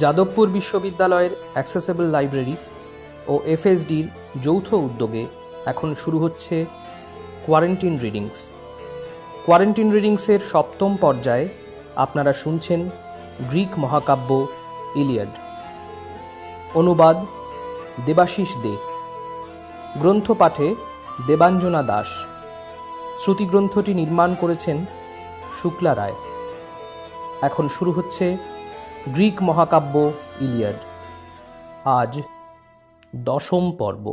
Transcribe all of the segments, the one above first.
যাদবপুর বিশ্ববিদ্যালয়ের accessible library ও এফএসডির যৌথ উদ্যোগে এখন শুরু হচ্ছে কোয়ারেন্টিন রিডিংস কোয়ারেন্টিন রিডিংসের সপ্তম পর্যায়ে আপনারা শুনছেন গ্রিক মহাকাব্য ইলিয়াড অনুবাদ দেবাশিস দে গ্রন্থ পাঠে দেবাঞ্জনা দাস শ্রুতিগ্রন্থটি নির্মাণ করেছেন শুক্লা রায় এখন শুরু হচ্ছে গ্রিক মহাকাব্য ইলিয়াড আজ দশম পর্ব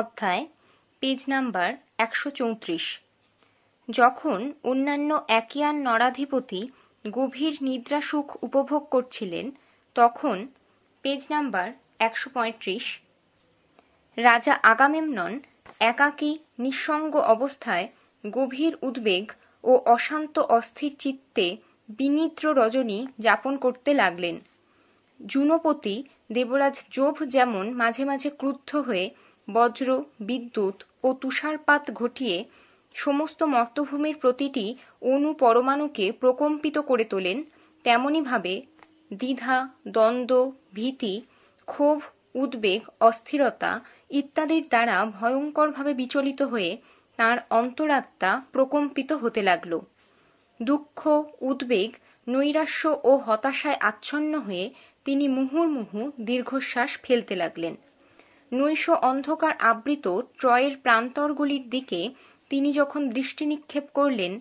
অধ্যায় পেজ নাম্বার একশো চৌত্রিশ যখন অন্যান্য একিয়ান নরাধিপতি গভীর নিদ্রা সুখ উপভোগ করছিলেন তখন পেজ নাম্বার একশো পঁয়ত্রিশ রাজা আগামেমনন একাকী নিঃসঙ্গ অবস্থায় গভীর উদ্বেগ ও অশান্ত অস্থির চিত্তে বিনিদ্র রজনী যাপন করতে লাগলেন জুনপতি দেবরাজ যোভ যেমন মাঝে মাঝে ক্রুদ্ধ হয়ে বজ্র বিদ্যুৎ ও তুষারপাত ঘটিয়ে সমস্ত মর্তভূমির প্রতিটি অণু পরমাণুকে প্রকম্পিত করে তোলেন তেমনিভাবে দ্বিধা দ্বন্দ্ব ভীতি ক্ষোভ উদ্বেগ অস্থিরতা ইত্যাদির দ্বারা ভয়ঙ্করভাবে বিচলিত হয়ে তার অন্তরাত্মা প্রকম্পিত হতে লাগল দুঃখ উদ্বেগ নৈরাশ্য ও হতাশায় আচ্ছন্ন হয়ে তিনি মুহুর্মুহু দীর্ঘশ্বাস ফেলতে লাগলেন নৈশ অন্ধকার আবৃত ট্রয়ের প্রান্তরগুলির দিকে তিনি যখন দৃষ্টি নিক্ষেপ করলেন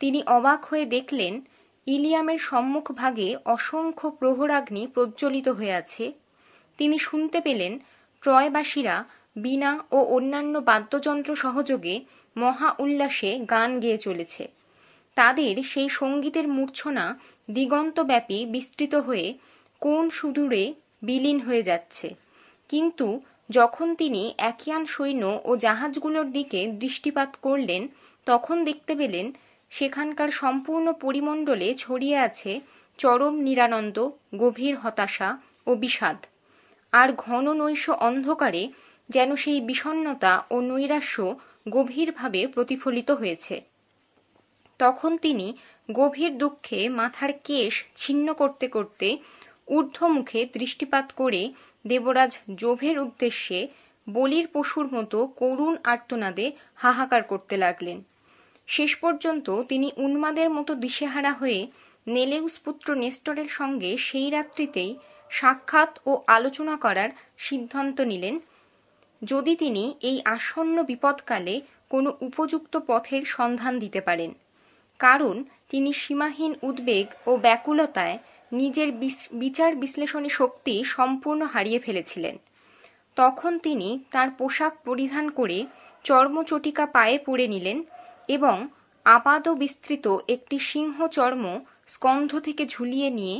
তিনি অবাক হয়ে দেখলেন ইলিয়ামের সম্মুখভাগে অসংখ্য প্রহরাগ্নি প্রজ্বলিত হয়ে আছে তিনি শুনতে পেলেন ট্রয়বাসীরা বীণা ও অন্যান্য বাদ্যযন্ত্র সহযোগে মহা উল্লাসে গান গেয়ে চলেছে তাদের সেই সঙ্গীতের মূর্ছনা দিগন্তব্যাপী বিস্তৃত হয়ে কোন সুদূরে বিলীন হয়ে যাচ্ছে কিন্তু যখন তিনি একিয়ান সৈন্য ও জাহাজগুলোর দিকে দৃষ্টিপাত করলেন তখন দেখতে পেলেন সেখানকার সম্পূর্ণ পরিমণ্ডলে ছড়িয়ে আছে চরম নিরানন্দ গভীর হতাশা ও বিষাদ আর ঘন নৈশ অন্ধকারে যেন সেই বিষণ্নতা ও নৈরাশ্য গভীরভাবে প্রতিফলিত হয়েছে তখন তিনি গভীর দুঃখে মাথার কেশ ছিন্ন করতে করতে ঊর্ধ্বমুখে দৃষ্টিপাত করে দেবরাজ জোভের উদ্দেশ্যে বলির পশুর মতো করুণ আর্তনাদে হাহাকার করতে লাগলেন শেষ পর্যন্ত তিনি উন্মাদের মতো দিশেহারা হয়ে নেলেউস পুত্র নেস্টরের সঙ্গে সেই রাত্রিতেই সাক্ষাৎ ও আলোচনা করার সিদ্ধান্ত নিলেন যদি তিনি এই আসন্ন বিপদকালে কোনো উপযুক্ত পথের সন্ধান দিতে পারেন কারণ তিনি সীমাহীন উদ্বেগ ও ব্যাকুলতায় নিজের বিচার বিশ্লেষণী শক্তি সম্পূর্ণ হারিয়ে ফেলেছিলেন তখন তিনি তার পোশাক পরিধান করে চর্মচটিকা পায়ে পরে নিলেন এবং আপাদ বিস্তৃত একটি সিংহ চর্ম স্কন্ধ থেকে ঝুলিয়ে নিয়ে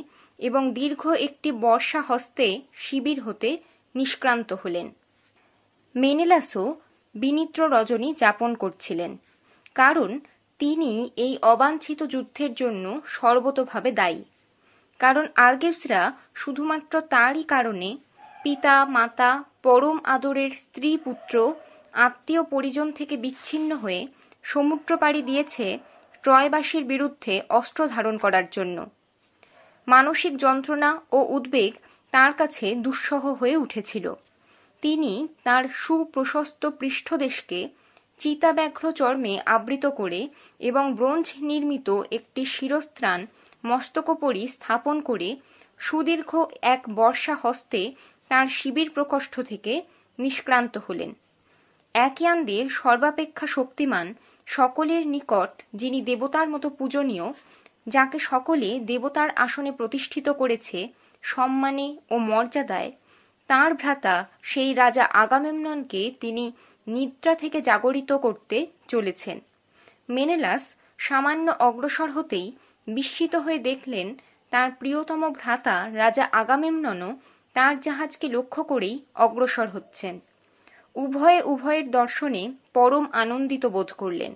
এবং দীর্ঘ একটি বর্ষা হস্তে শিবির হতে নিষ্ক্রান্ত হলেন মেনেলাসও বিনিত্র রজনী যাপন করছিলেন কারণ তিনি এই অবাঞ্ছিত যুদ্ধের জন্য সর্বতোভাবে দায়ী কারণ আর্গেভসরা শুধুমাত্র তারই কারণে পিতা মাতা পরম আদরের স্ত্রী পুত্র আত্মীয় পরিজন থেকে বিচ্ছিন্ন হয়ে সমুদ্র পাড়ি দিয়েছে ট্রয়বাসীর বিরুদ্ধে অস্ত্র ধারণ করার জন্য মানসিক যন্ত্রণা ও উদ্বেগ তার কাছে দুঃসহ হয়ে উঠেছিল তিনি তার সুপ্রশস্ত পৃষ্ঠদেশকে চিতাব্যাঘ্র চর্মে আবৃত করে এবং ব্রোঞ্জ নির্মিত একটি শিরস্ত্রাণ মস্তকোপরি স্থাপন করে সুদীর্ঘ এক বর্ষা হস্তে তাঁর শিবির প্রকোষ্ঠ থেকে নিষ্ক্রান্ত হলেন একয়ানদের সর্বাপেক্ষা শক্তিমান সকলের নিকট যিনি দেবতার মতো পূজনীয় যাকে সকলে দেবতার আসনে প্রতিষ্ঠিত করেছে সম্মানে ও মর্যাদায় তার ভ্রাতা সেই রাজা আগামেমননকে তিনি নিদ্রা থেকে জাগরিত করতে চলেছেন মেনেলাস সামান্য অগ্রসর হতেই বিস্মিত হয়ে দেখলেন তার প্রিয়তম ভ্রাতা রাজা আগামেমনন তার জাহাজকে লক্ষ্য করেই অগ্রসর হচ্ছেন উভয়ে উভয়ের দর্শনে পরম আনন্দিত বোধ করলেন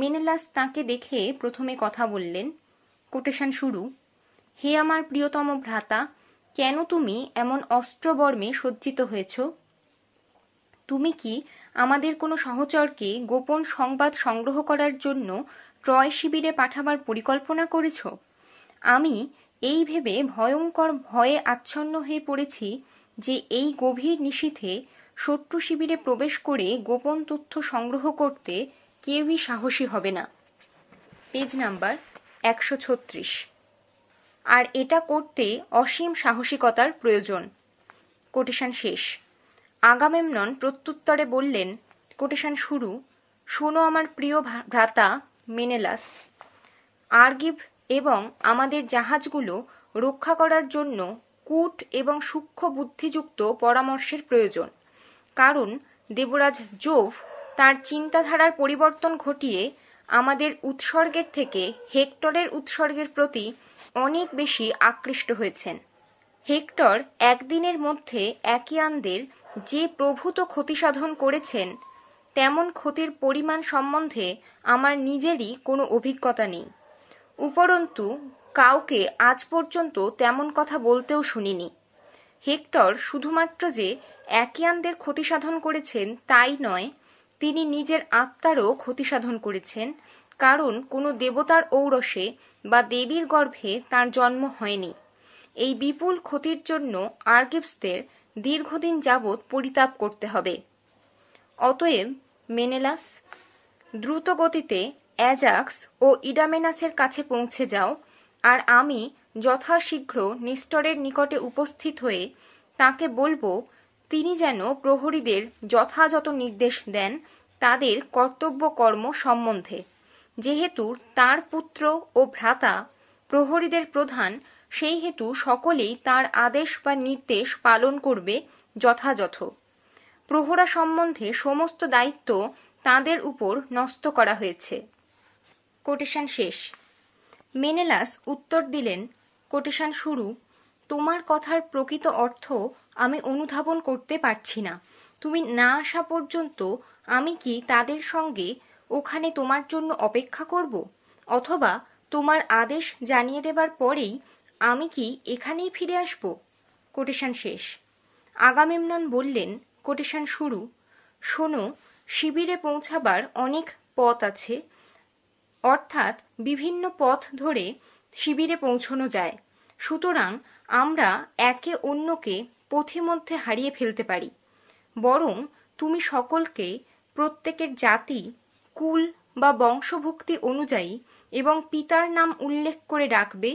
মেনেলাস তাকে দেখে প্রথমে কথা বললেন কোটেশন শুরু হে আমার প্রিয়তম ভ্রাতা কেন তুমি এমন অস্ত্রবর্মে সজ্জিত হয়েছ তুমি কি আমাদের কোনো সহচরকে গোপন সংবাদ সংগ্রহ করার জন্য ক্রয় শিবিরে পাঠাবার পরিকল্পনা করেছ আমি এই ভেবে ভয়ঙ্কর ভয়ে আচ্ছন্ন হয়ে পড়েছি যে এই গভীর নিশীথে শত্রু শিবিরে প্রবেশ করে গোপন তথ্য সংগ্রহ করতে কেউই সাহসী হবে না পেজ নাম্বার একশো ছত্রিশ আর এটা করতে অসীম সাহসিকতার প্রয়োজন কোটেশন শেষ আগামেমনন প্রত্যুত্তরে বললেন কোটেশন শুরু শোনো আমার প্রিয় ভ্রাতা মেনেলাস আর্গিভ এবং আমাদের জাহাজগুলো রক্ষা করার জন্য কূট এবং সূক্ষ্ম বুদ্ধিযুক্ত পরামর্শের প্রয়োজন কারণ দেবরাজ জোভ তার চিন্তাধারার পরিবর্তন ঘটিয়ে আমাদের উৎসর্গের থেকে হেক্টরের উৎসর্গের প্রতি অনেক বেশি আকৃষ্ট হয়েছেন হেক্টর একদিনের মধ্যে একিয়ানদের যে প্রভূত ক্ষতিসাধন করেছেন তেমন ক্ষতির পরিমাণ সম্বন্ধে আমার নিজেরই কোনো অভিজ্ঞতা নেই উপরন্তু কাউকে আজ পর্যন্ত তেমন কথা বলতেও শুনিনি হেক্টর শুধুমাত্র যে ক্ষতি ক্ষতিসাধন করেছেন তাই নয় তিনি নিজের আত্মারও ক্ষতিসাধন করেছেন কারণ কোনো দেবতার ঔরসে বা দেবীর গর্ভে তার জন্ম হয়নি এই বিপুল ক্ষতির জন্য আর্কিভসদের দীর্ঘদিন যাবৎ পরিতাপ করতে হবে অতএব মেনেলাস দ্রুত গতিতে অ্যাজাক্স ও ইডামেনাসের কাছে পৌঁছে যাও আর আমি যথাশীঘ্র নিস্তরের নিকটে উপস্থিত হয়ে তাকে বলবো তিনি যেন প্রহরীদের যথাযথ নির্দেশ দেন তাদের কর্তব্য কর্ম সম্বন্ধে যেহেতু তার পুত্র ও ভ্রাতা প্রহরীদের প্রধান সেই হেতু সকলেই তার আদেশ বা নির্দেশ পালন করবে যথাযথ প্রহরা সম্বন্ধে সমস্ত দায়িত্ব তাঁদের উপর নষ্ট করা হয়েছে কোটেশন শেষ মেনেলাস উত্তর দিলেন কোটেশন শুরু তোমার কথার প্রকৃত অর্থ আমি অনুধাবন করতে পারছি না তুমি না আসা পর্যন্ত আমি কি তাদের সঙ্গে ওখানে তোমার জন্য অপেক্ষা করব অথবা তোমার আদেশ জানিয়ে দেবার পরেই আমি কি এখানেই ফিরে আসব কোটেশন শেষ আগামেমনন বললেন কোটেশন শুরু শোনো শিবিরে পৌঁছাবার অনেক পথ আছে অর্থাৎ বিভিন্ন পথ ধরে শিবিরে পৌঁছনো যায় সুতরাং আমরা একে অন্যকে মধ্যে হারিয়ে ফেলতে পারি বরং তুমি সকলকে প্রত্যেকের জাতি কুল বা বংশভুক্তি অনুযায়ী এবং পিতার নাম উল্লেখ করে ডাকবে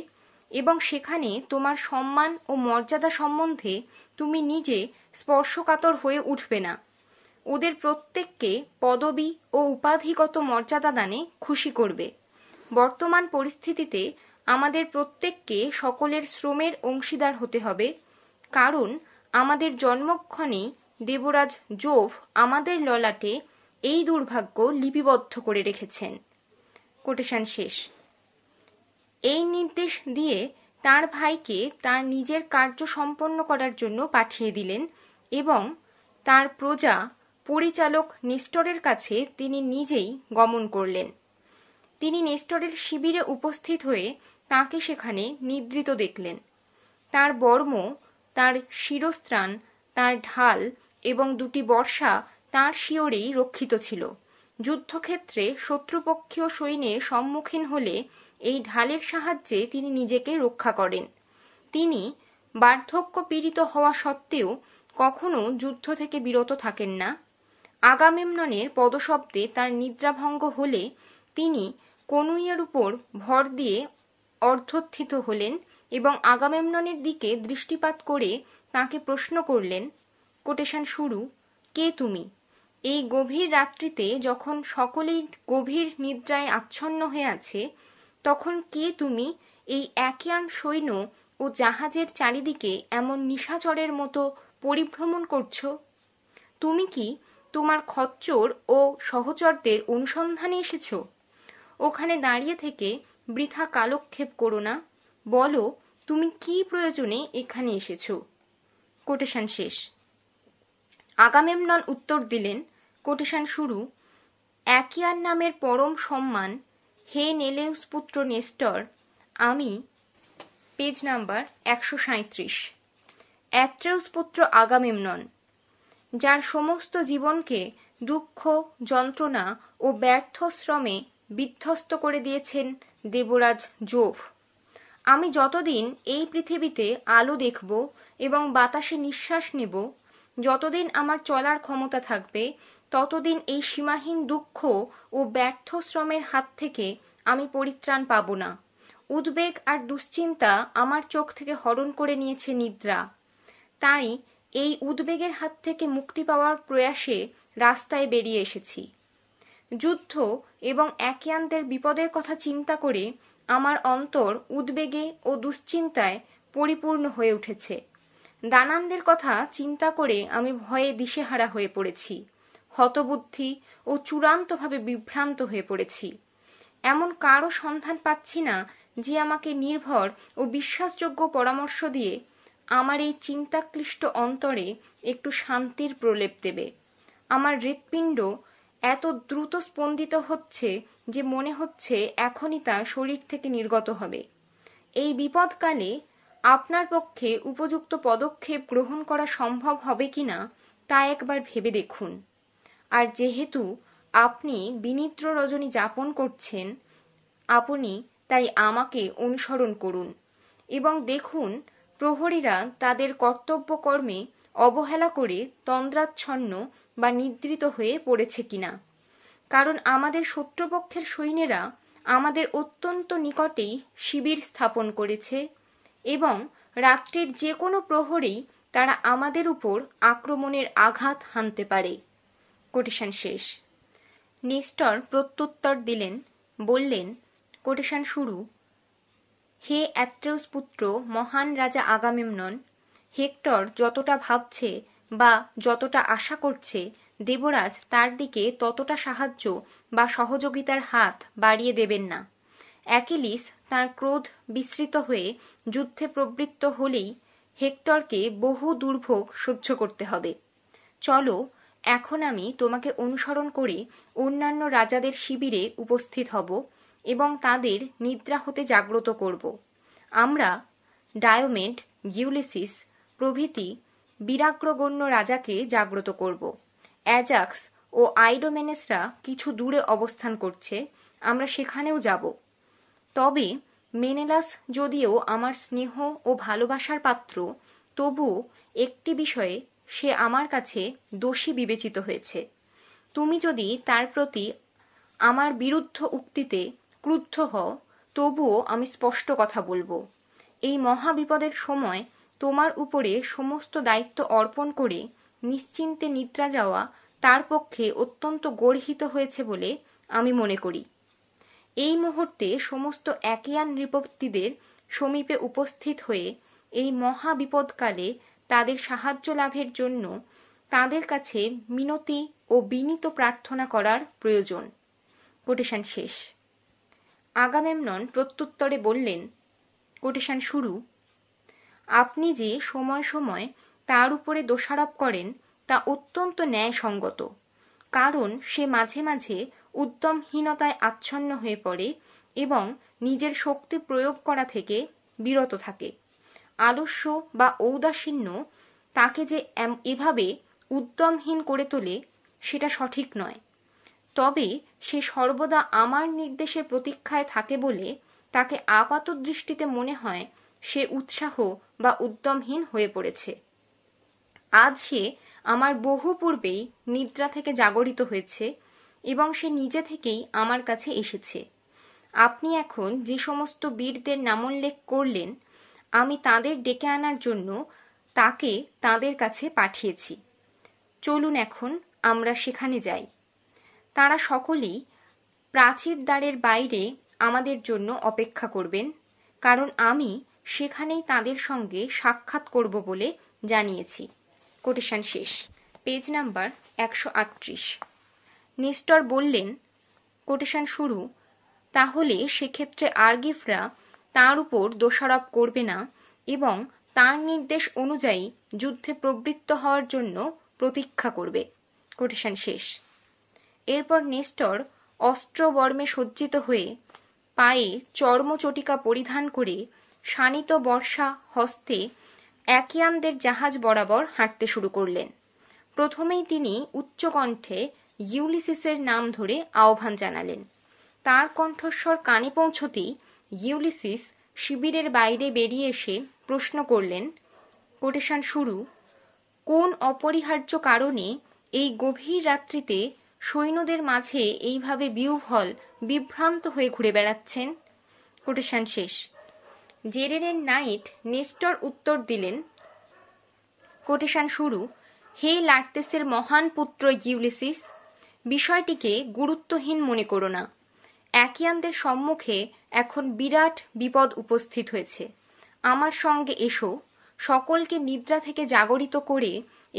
এবং সেখানে তোমার সম্মান ও মর্যাদা সম্বন্ধে তুমি নিজে স্পর্শকাতর হয়ে উঠবে না ওদের প্রত্যেককে পদবি ও উপাধিগত মর্যাদা দানে খুশি করবে বর্তমান পরিস্থিতিতে আমাদের প্রত্যেককে সকলের শ্রমের অংশীদার হতে হবে কারণ আমাদের জন্মক্ষণেই দেবরাজ জোভ আমাদের ললাটে এই দুর্ভাগ্য লিপিবদ্ধ করে রেখেছেন কোটেশন শেষ এই নির্দেশ দিয়ে তার ভাইকে তার নিজের কার্য সম্পন্ন করার জন্য পাঠিয়ে দিলেন এবং তার প্রজা পরিচালক নেস্টরের কাছে তিনি নিজেই গমন করলেন তিনি নেস্টরের শিবিরে উপস্থিত হয়ে তাকে সেখানে নিদ্রিত দেখলেন তার বর্ম তার শিরস্ত্রাণ তার ঢাল এবং দুটি বর্ষা তার শিওরেই রক্ষিত ছিল যুদ্ধক্ষেত্রে শত্রুপক্ষীয় সৈন্যের সম্মুখীন হলে এই ঢালের সাহায্যে তিনি নিজেকে রক্ষা করেন তিনি বার্ধক্য পীড়িত হওয়া সত্ত্বেও কখনো যুদ্ধ থেকে বিরত থাকেন না আগামেমননের পদশব্দে তার নিদ্রাভঙ্গ হলে তিনি কনুইয়ের উপর ভর দিয়ে অর্ধোত্থিত হলেন এবং আগামেমননের দিকে দৃষ্টিপাত করে তাকে প্রশ্ন করলেন কোটেশন শুরু কে তুমি এই গভীর রাত্রিতে যখন সকলেই গভীর নিদ্রায় আচ্ছন্ন হয়ে আছে তখন কে তুমি এই একিয়ান সৈন্য ও জাহাজের চারিদিকে এমন নিশাচরের মতো পরিভ্রমণ করছ তুমি কি তোমার খচ্চর ও সহচরদের অনুসন্ধানে এসেছ ওখানে দাঁড়িয়ে থেকে বৃথা কালক্ষেপ করো না বলো তুমি কি প্রয়োজনে এখানে এসেছ কোটেশন শেষ আগামেমনন উত্তর দিলেন কোটেশন শুরু একিয়ান নামের পরম সম্মান হে নেলেউস পুত্র নেস্টর আমি পেজ নাম্বার একশো সাঁত্রিশ অ্যাট্রেউস পুত্র আগামেমনন যার সমস্ত জীবনকে দুঃখ যন্ত্রণা ও ব্যর্থ শ্রমে বিধ্বস্ত করে দিয়েছেন দেবরাজ জোভ আমি যতদিন এই পৃথিবীতে আলো দেখব এবং বাতাসে নিঃশ্বাস নেব যতদিন আমার চলার ক্ষমতা থাকবে ততদিন এই সীমাহীন দুঃখ ও ব্যর্থ শ্রমের হাত থেকে আমি পরিত্রাণ পাব না উদ্বেগ আর দুশ্চিন্তা আমার চোখ থেকে হরণ করে নিয়েছে নিদ্রা তাই এই উদ্বেগের হাত থেকে মুক্তি পাওয়ার প্রয়াসে রাস্তায় বেরিয়ে এসেছি যুদ্ধ এবং একেয়ান্তের বিপদের কথা চিন্তা করে আমার অন্তর উদ্বেগে ও দুশ্চিন্তায় পরিপূর্ণ হয়ে উঠেছে দানান্দের কথা চিন্তা করে আমি ভয়ে দিশেহারা হয়ে পড়েছি হতবুদ্ধি ও চূড়ান্তভাবে বিভ্রান্ত হয়ে পড়েছি এমন কারও সন্ধান পাচ্ছি না যে আমাকে নির্ভর ও বিশ্বাসযোগ্য পরামর্শ দিয়ে আমার এই চিন্তাক্লিষ্ট অন্তরে একটু শান্তির প্রলেপ দেবে আমার হৃৎপিণ্ড এত দ্রুত স্পন্দিত হচ্ছে যে মনে হচ্ছে এখনই তা শরীর থেকে নির্গত হবে এই বিপদকালে আপনার পক্ষে উপযুক্ত পদক্ষেপ গ্রহণ করা সম্ভব হবে কিনা তা একবার ভেবে দেখুন আর যেহেতু আপনি বিনিদ্র রজনী যাপন করছেন আপনি তাই আমাকে অনুসরণ করুন এবং দেখুন প্রহরীরা তাদের কর্তব্য কর্মে অবহেলা করে তন্দ্রাচ্ছন্ন বা নিদ্রিত হয়ে পড়েছে কিনা কারণ আমাদের শত্রুপক্ষের সৈন্যেরা আমাদের অত্যন্ত নিকটেই শিবির স্থাপন করেছে এবং রাত্রির যে কোনো প্রহরেই তারা আমাদের উপর আক্রমণের আঘাত হানতে পারে কোটেশন শেষ নেস্টর প্রত্যুত্তর দিলেন বললেন কোটেশন শুরু হে অ্যাট্রেউস পুত্র মহান রাজা আগামেমনন হেক্টর যতটা ভাবছে বা যতটা আশা করছে দেবরাজ তার দিকে ততটা সাহায্য বা সহযোগিতার হাত বাড়িয়ে দেবেন না অ্যাকিলিস তার ক্রোধ বিস্তৃত হয়ে যুদ্ধে প্রবৃত্ত হলেই হেক্টরকে বহু দুর্ভোগ সহ্য করতে হবে চলো এখন আমি তোমাকে অনুসরণ করে অন্যান্য রাজাদের শিবিরে উপস্থিত হব এবং তাদের নিদ্রা হতে জাগ্রত করব আমরা ডায়োমেড ইউলিসিস প্রভৃতি বিরাগ্রগণ্য রাজাকে জাগ্রত করব অ্যাজাক্স ও আইডোমেনেসরা কিছু দূরে অবস্থান করছে আমরা সেখানেও যাব তবে মেনেলাস যদিও আমার স্নেহ ও ভালোবাসার পাত্র তবুও একটি বিষয়ে সে আমার কাছে দোষী বিবেচিত হয়েছে তুমি যদি তার প্রতি আমার বিরুদ্ধ উক্তিতে ক্রুদ্ধ হও তবুও আমি স্পষ্ট কথা বলবো এই মহাবিপদের সময় তোমার উপরে সমস্ত দায়িত্ব অর্পণ করে নিশ্চিন্তে নিদ্রা যাওয়া তার পক্ষে অত্যন্ত গর্হিত হয়েছে বলে আমি মনে করি এই মুহূর্তে সমস্ত একিয়ান নৃপতিদের সমীপে উপস্থিত হয়ে এই মহাবিপদকালে তাদের সাহায্য লাভের জন্য তাদের কাছে মিনতি ও বিনীত প্রার্থনা করার প্রয়োজন কোটেশন শেষ আগামেমনন প্রত্যুত্তরে বললেন কোটেশন শুরু আপনি যে সময় সময় তার উপরে দোষারোপ করেন তা অত্যন্ত ন্যায়সঙ্গত কারণ সে মাঝে মাঝে উদ্যমহীনতায় আচ্ছন্ন হয়ে পড়ে এবং নিজের শক্তি প্রয়োগ করা থেকে বিরত থাকে আলস্য বা ঔদাসীন্য তাকে যে এভাবে উদ্যমহীন করে তোলে সেটা সঠিক নয় তবে সে সর্বদা আমার নির্দেশের প্রতীক্ষায় থাকে বলে তাকে আপাত দৃষ্টিতে মনে হয় সে উৎসাহ বা উদ্যমহীন হয়ে পড়েছে আজ সে আমার বহু পূর্বেই নিদ্রা থেকে জাগরিত হয়েছে এবং সে নিজে থেকেই আমার কাছে এসেছে আপনি এখন যে সমস্ত বীরদের নামোল্লেখ করলেন আমি তাঁদের ডেকে আনার জন্য তাকে তাঁদের কাছে পাঠিয়েছি চলুন এখন আমরা সেখানে যাই তারা সকলেই প্রাচীর দ্বারের বাইরে আমাদের জন্য অপেক্ষা করবেন কারণ আমি সেখানেই তাদের সঙ্গে সাক্ষাৎ করব বলে জানিয়েছি কোটেশন শেষ পেজ নাম্বার একশো আটত্রিশ নেস্টর বললেন কোটেশন শুরু তাহলে সেক্ষেত্রে আর্গিফরা তার উপর দোষারোপ করবে না এবং তার নির্দেশ অনুযায়ী যুদ্ধে প্রবৃত্ত হওয়ার জন্য প্রতীক্ষা করবে কোটেশন শেষ এরপর নেস্টর অস্ত্র বর্মে সজ্জিত হয়ে পায়ে চর্মচটিকা পরিধান করে শানিত বর্ষা হস্তে একিয়ানদের জাহাজ বরাবর হাঁটতে শুরু করলেন প্রথমেই তিনি উচ্চকণ্ঠে ইউলিসিসের নাম ধরে আহ্বান জানালেন তার কণ্ঠস্বর কানে পৌঁছতেই ইউলিসিস শিবিরের বাইরে বেরিয়ে এসে প্রশ্ন করলেন কোটেশন শুরু কোন অপরিহার্য কারণে এই গভীর রাত্রিতে সৈন্যদের মাঝে এইভাবে বিউহল বিভ্রান্ত হয়ে ঘুরে বেড়াচ্ছেন কোটেশন শেষ জেরেনের নাইট নেস্টর উত্তর দিলেন কোটেশন শুরু হে লার্টেসের মহান পুত্র ইউলিসিস বিষয়টিকে গুরুত্বহীন মনে করো না একিয়ানদের সম্মুখে এখন বিরাট বিপদ উপস্থিত হয়েছে আমার সঙ্গে এসো সকলকে নিদ্রা থেকে জাগরিত করে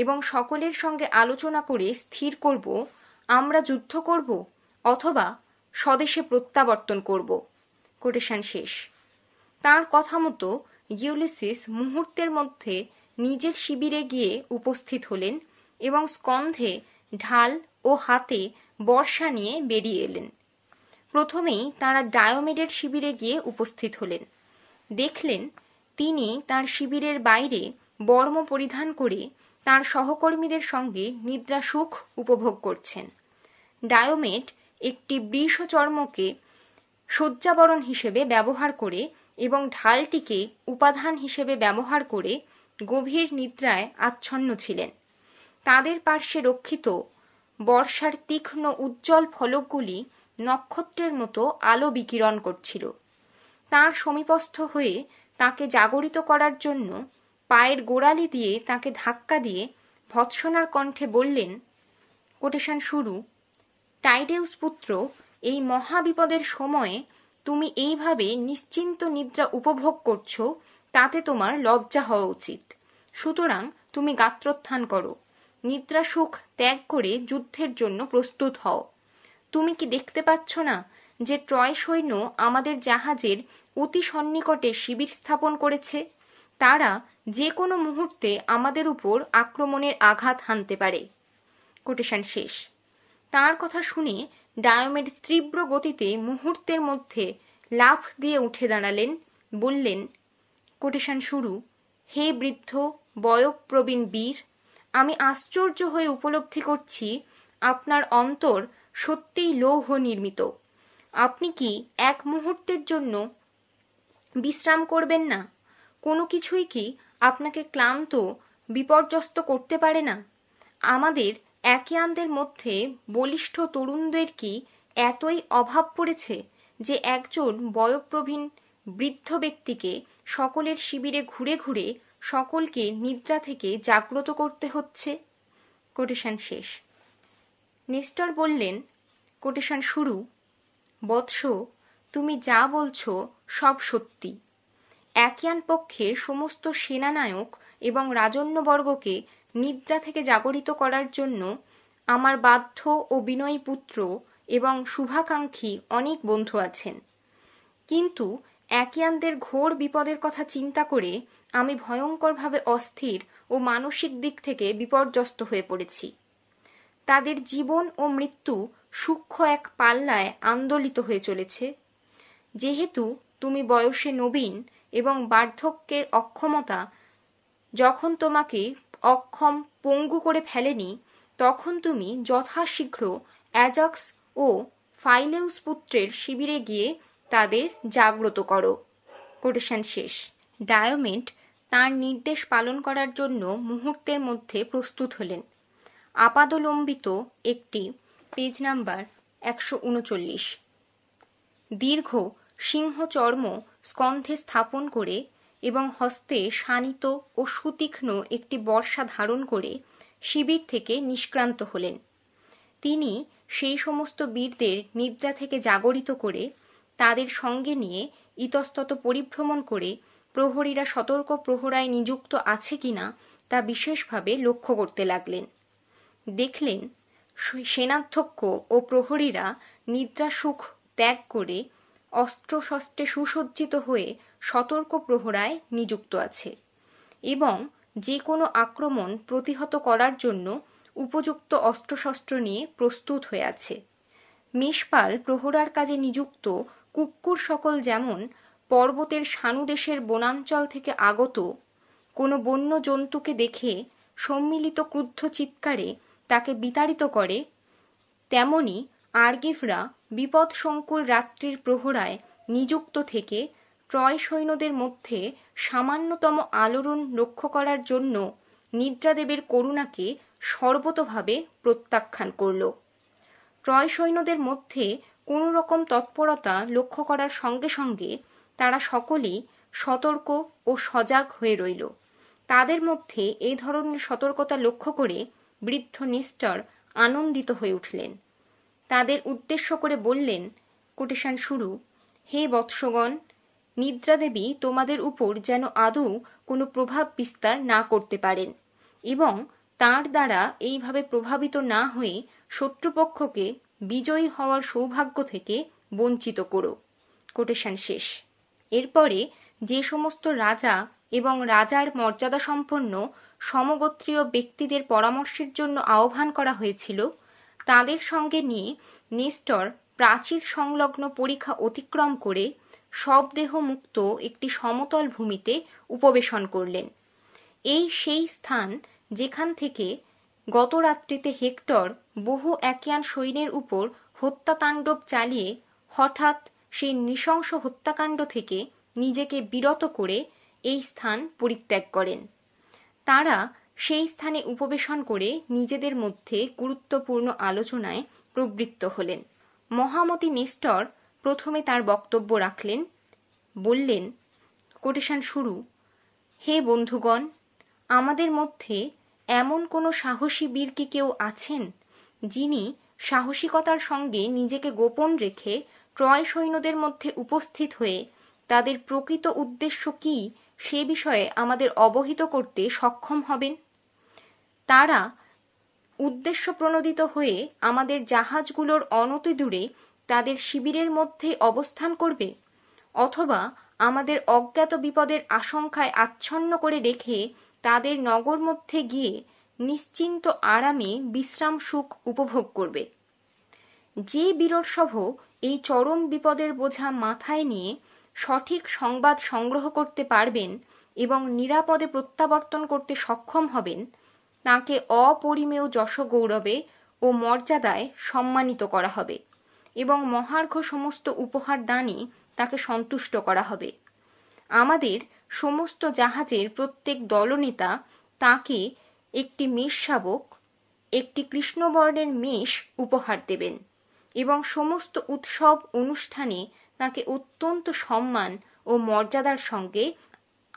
এবং সকলের সঙ্গে আলোচনা করে স্থির করব আমরা যুদ্ধ করব অথবা স্বদেশে প্রত্যাবর্তন করব কোটেশন শেষ তার কথা মতো ইউলিসিস মুহূর্তের মধ্যে নিজের শিবিরে গিয়ে উপস্থিত হলেন এবং স্কন্ধে ঢাল ও হাতে বর্ষা নিয়ে বেরিয়ে এলেন প্রথমেই তাঁরা ডায়োমেডের শিবিরে গিয়ে উপস্থিত হলেন দেখলেন তিনি তার শিবিরের বাইরে বর্ম পরিধান করে তার সহকর্মীদের সঙ্গে নিদ্রা সুখ উপভোগ করছেন ডায়োমেট একটি চর্মকে শয্যাবরণ হিসেবে ব্যবহার করে এবং ঢালটিকে উপাধান হিসেবে ব্যবহার করে গভীর নিদ্রায় আচ্ছন্ন ছিলেন তাদের পার্শ্বে রক্ষিত বর্ষার তীক্ষ্ণ উজ্জ্বল ফলকগুলি নক্ষত্রের মতো আলো বিকিরণ করছিল তাঁর সমীপস্থ হয়ে তাকে জাগরিত করার জন্য পায়ের গোড়ালি দিয়ে তাকে ধাক্কা দিয়ে ভৎসনার কণ্ঠে বললেন কোটেশন শুরু টাইডেউস পুত্র এই মহাবিপদের সময়ে তুমি এইভাবে নিশ্চিন্ত নিদ্রা উপভোগ করছ তাতে তোমার লজ্জা হওয়া উচিত সুতরাং তুমি গাত্রোত্থান করো নিদ্রা সুখ ত্যাগ করে যুদ্ধের জন্য প্রস্তুত হও তুমি কি দেখতে পাচ্ছ না যে ট্রয় সৈন্য আমাদের জাহাজের অতি সন্নিকটে শিবির স্থাপন করেছে তারা যে কোনো মুহূর্তে আমাদের উপর আক্রমণের আঘাত হানতে পারে কোটেশন শেষ তার কথা শুনে ডায়মের তীব্র গতিতে মুহূর্তের মধ্যে লাফ দিয়ে উঠে দাঁড়ালেন বললেন কোটেশন শুরু হে বৃদ্ধ বয়প্রবীণ বীর আমি আশ্চর্য হয়ে উপলব্ধি করছি আপনার অন্তর সত্যিই লৌহ নির্মিত আপনি কি এক মুহূর্তের জন্য বিশ্রাম করবেন না কোনো কিছুই কি আপনাকে ক্লান্ত বিপর্যস্ত করতে পারে না আমাদের একিয়ানদের মধ্যে বলিষ্ঠ তরুণদের কি এতই অভাব পড়েছে যে একজন বয়প্রবীণ বৃদ্ধ ব্যক্তিকে সকলের শিবিরে ঘুরে ঘুরে সকলকে নিদ্রা থেকে জাগ্রত করতে হচ্ছে কোটেশন শেষ নেস্টর বললেন কোটেশন শুরু বৎস তুমি যা বলছ সব সত্যি একিয়ান পক্ষের সমস্ত সেনানায়ক এবং রাজন্যবর্গকে নিদ্রা থেকে জাগরিত করার জন্য আমার বাধ্য ও বিনয়ী পুত্র এবং শুভাকাঙ্ক্ষী অনেক বন্ধু আছেন কিন্তু একিয়ানদের ঘোর বিপদের কথা চিন্তা করে আমি ভয়ঙ্করভাবে অস্থির ও মানসিক দিক থেকে বিপর্যস্ত হয়ে পড়েছি তাদের জীবন ও মৃত্যু সূক্ষ্ম এক পাল্লায় আন্দোলিত হয়ে চলেছে যেহেতু তুমি বয়সে নবীন এবং বার্ধক্যের অক্ষমতা যখন তোমাকে অক্ষম পঙ্গু করে ফেলেনি তখন তুমি যথাশীঘ্র অ্যাজাক্স ও ফাইলেউস পুত্রের শিবিরে গিয়ে তাদের জাগ্রত করো কোটেশন শেষ ডায়োমেন্ট তার নির্দেশ পালন করার জন্য মুহূর্তের মধ্যে প্রস্তুত হলেন আপাদলম্বিত একটি পেজ নাম্বার একশো উনচল্লিশ দীর্ঘ সিংহচর্ম স্কন্ধে স্থাপন করে এবং হস্তে শানিত ও সুতীক্ষ্ণ একটি বর্ষা ধারণ করে শিবির থেকে নিষ্ক্রান্ত হলেন তিনি সেই সমস্ত বীরদের নিদ্রা থেকে জাগরিত করে তাদের সঙ্গে নিয়ে ইতস্তত পরিভ্রমণ করে প্রহরীরা সতর্ক প্রহরায় নিযুক্ত আছে কিনা তা বিশেষভাবে লক্ষ্য করতে লাগলেন দেখলেন সেনাধ্যক্ষ ও প্রহরীরা নিদ্রা সুখ ত্যাগ করে অস্ত্রশস্ত্রে সুসজ্জিত হয়ে সতর্ক প্রহরায় নিযুক্ত আছে এবং যে কোনো আক্রমণ প্রতিহত করার জন্য উপযুক্ত অস্ত্রশস্ত্র নিয়ে প্রস্তুত হয়ে আছে মেষপাল প্রহরার কাজে নিযুক্ত কুকুর সকল যেমন পর্বতের সানুদেশের বনাঞ্চল থেকে আগত কোনো বন্য জন্তুকে দেখে সম্মিলিত ক্রুদ্ধ চিৎকারে তাকে বিতাড়িত করে তেমনি আরগিফরা বিপদসংকুল রাত্রির প্রহরায় নিযুক্ত থেকে ট্রয় সৈন্যদের মধ্যে সামান্যতম আলোড়ন লক্ষ্য করার জন্য নিদ্রাদেবের করুণাকে সর্বতভাবে প্রত্যাখ্যান করল ট্রয় সৈন্যদের মধ্যে কোনো রকম তৎপরতা লক্ষ্য করার সঙ্গে সঙ্গে তারা সকলেই সতর্ক ও সজাগ হয়ে রইল তাদের মধ্যে এই ধরনের সতর্কতা লক্ষ্য করে বৃদ্ধ নিস্তর আনন্দিত হয়ে উঠলেন তাদের উদ্দেশ্য করে বললেন কোটেশান শুরু হে বৎসগণ নিদ্রাদেবী তোমাদের উপর যেন আদৌ কোনো প্রভাব বিস্তার না করতে পারেন এবং তার দ্বারা এইভাবে প্রভাবিত না হয়ে শত্রুপক্ষকে বিজয়ী হওয়ার সৌভাগ্য থেকে বঞ্চিত করো কোটেশন শেষ এরপরে যে সমস্ত রাজা এবং রাজার মর্যাদা সম্পন্ন সমগোত্রীয় ব্যক্তিদের পরামর্শের জন্য আহ্বান করা হয়েছিল তাদের সঙ্গে নিয়ে নেস্টর প্রাচীর সংলগ্ন পরীক্ষা অতিক্রম করে মুক্ত একটি সমতল ভূমিতে উপবেশন করলেন এই সেই স্থান যেখান থেকে গত রাত্রিতে হেক্টর বহু একিয়ান সৈন্যের উপর হত্যাতাণ্ডব চালিয়ে হঠাৎ সেই নৃশংস হত্যাকাণ্ড থেকে নিজেকে বিরত করে এই স্থান পরিত্যাগ করেন তাঁরা সেই স্থানে উপবেশন করে নিজেদের মধ্যে গুরুত্বপূর্ণ আলোচনায় প্রবৃত্ত হলেন মহামতি নেস্টর প্রথমে তার বক্তব্য রাখলেন বললেন কোটেশন শুরু হে বন্ধুগণ আমাদের মধ্যে এমন কোনো সাহসী বীর কি কেউ আছেন যিনি সাহসিকতার সঙ্গে নিজেকে গোপন রেখে ট্রয় সৈন্যদের মধ্যে উপস্থিত হয়ে তাদের প্রকৃত উদ্দেশ্য কি সে বিষয়ে আমাদের অবহিত করতে সক্ষম হবেন তারা উদ্দেশ্য প্রণোদিত হয়ে আমাদের জাহাজগুলোর অনতি দূরে তাদের শিবিরের মধ্যে অবস্থান করবে অথবা আমাদের অজ্ঞাত বিপদের আশঙ্কায় আচ্ছন্ন করে রেখে তাদের নগর মধ্যে গিয়ে নিশ্চিন্ত আরামে বিশ্রাম সুখ উপভোগ করবে যে বীরসভ এই চরম বিপদের বোঝা মাথায় নিয়ে সঠিক সংবাদ সংগ্রহ করতে পারবেন এবং নিরাপদে প্রত্যাবর্তন করতে সক্ষম হবেন তাঁকে অপরিমেয় যশ গৌরবে ও মর্যাদায় সম্মানিত করা হবে এবং মহার্ঘ সমস্ত উপহার দানে তাকে সন্তুষ্ট করা হবে আমাদের সমস্ত জাহাজের প্রত্যেক দলনেতা তাকে একটি মেষ শাবক একটি কৃষ্ণবর্ণের মেষ উপহার দেবেন এবং সমস্ত উৎসব অনুষ্ঠানে তাকে অত্যন্ত সম্মান ও মর্যাদার সঙ্গে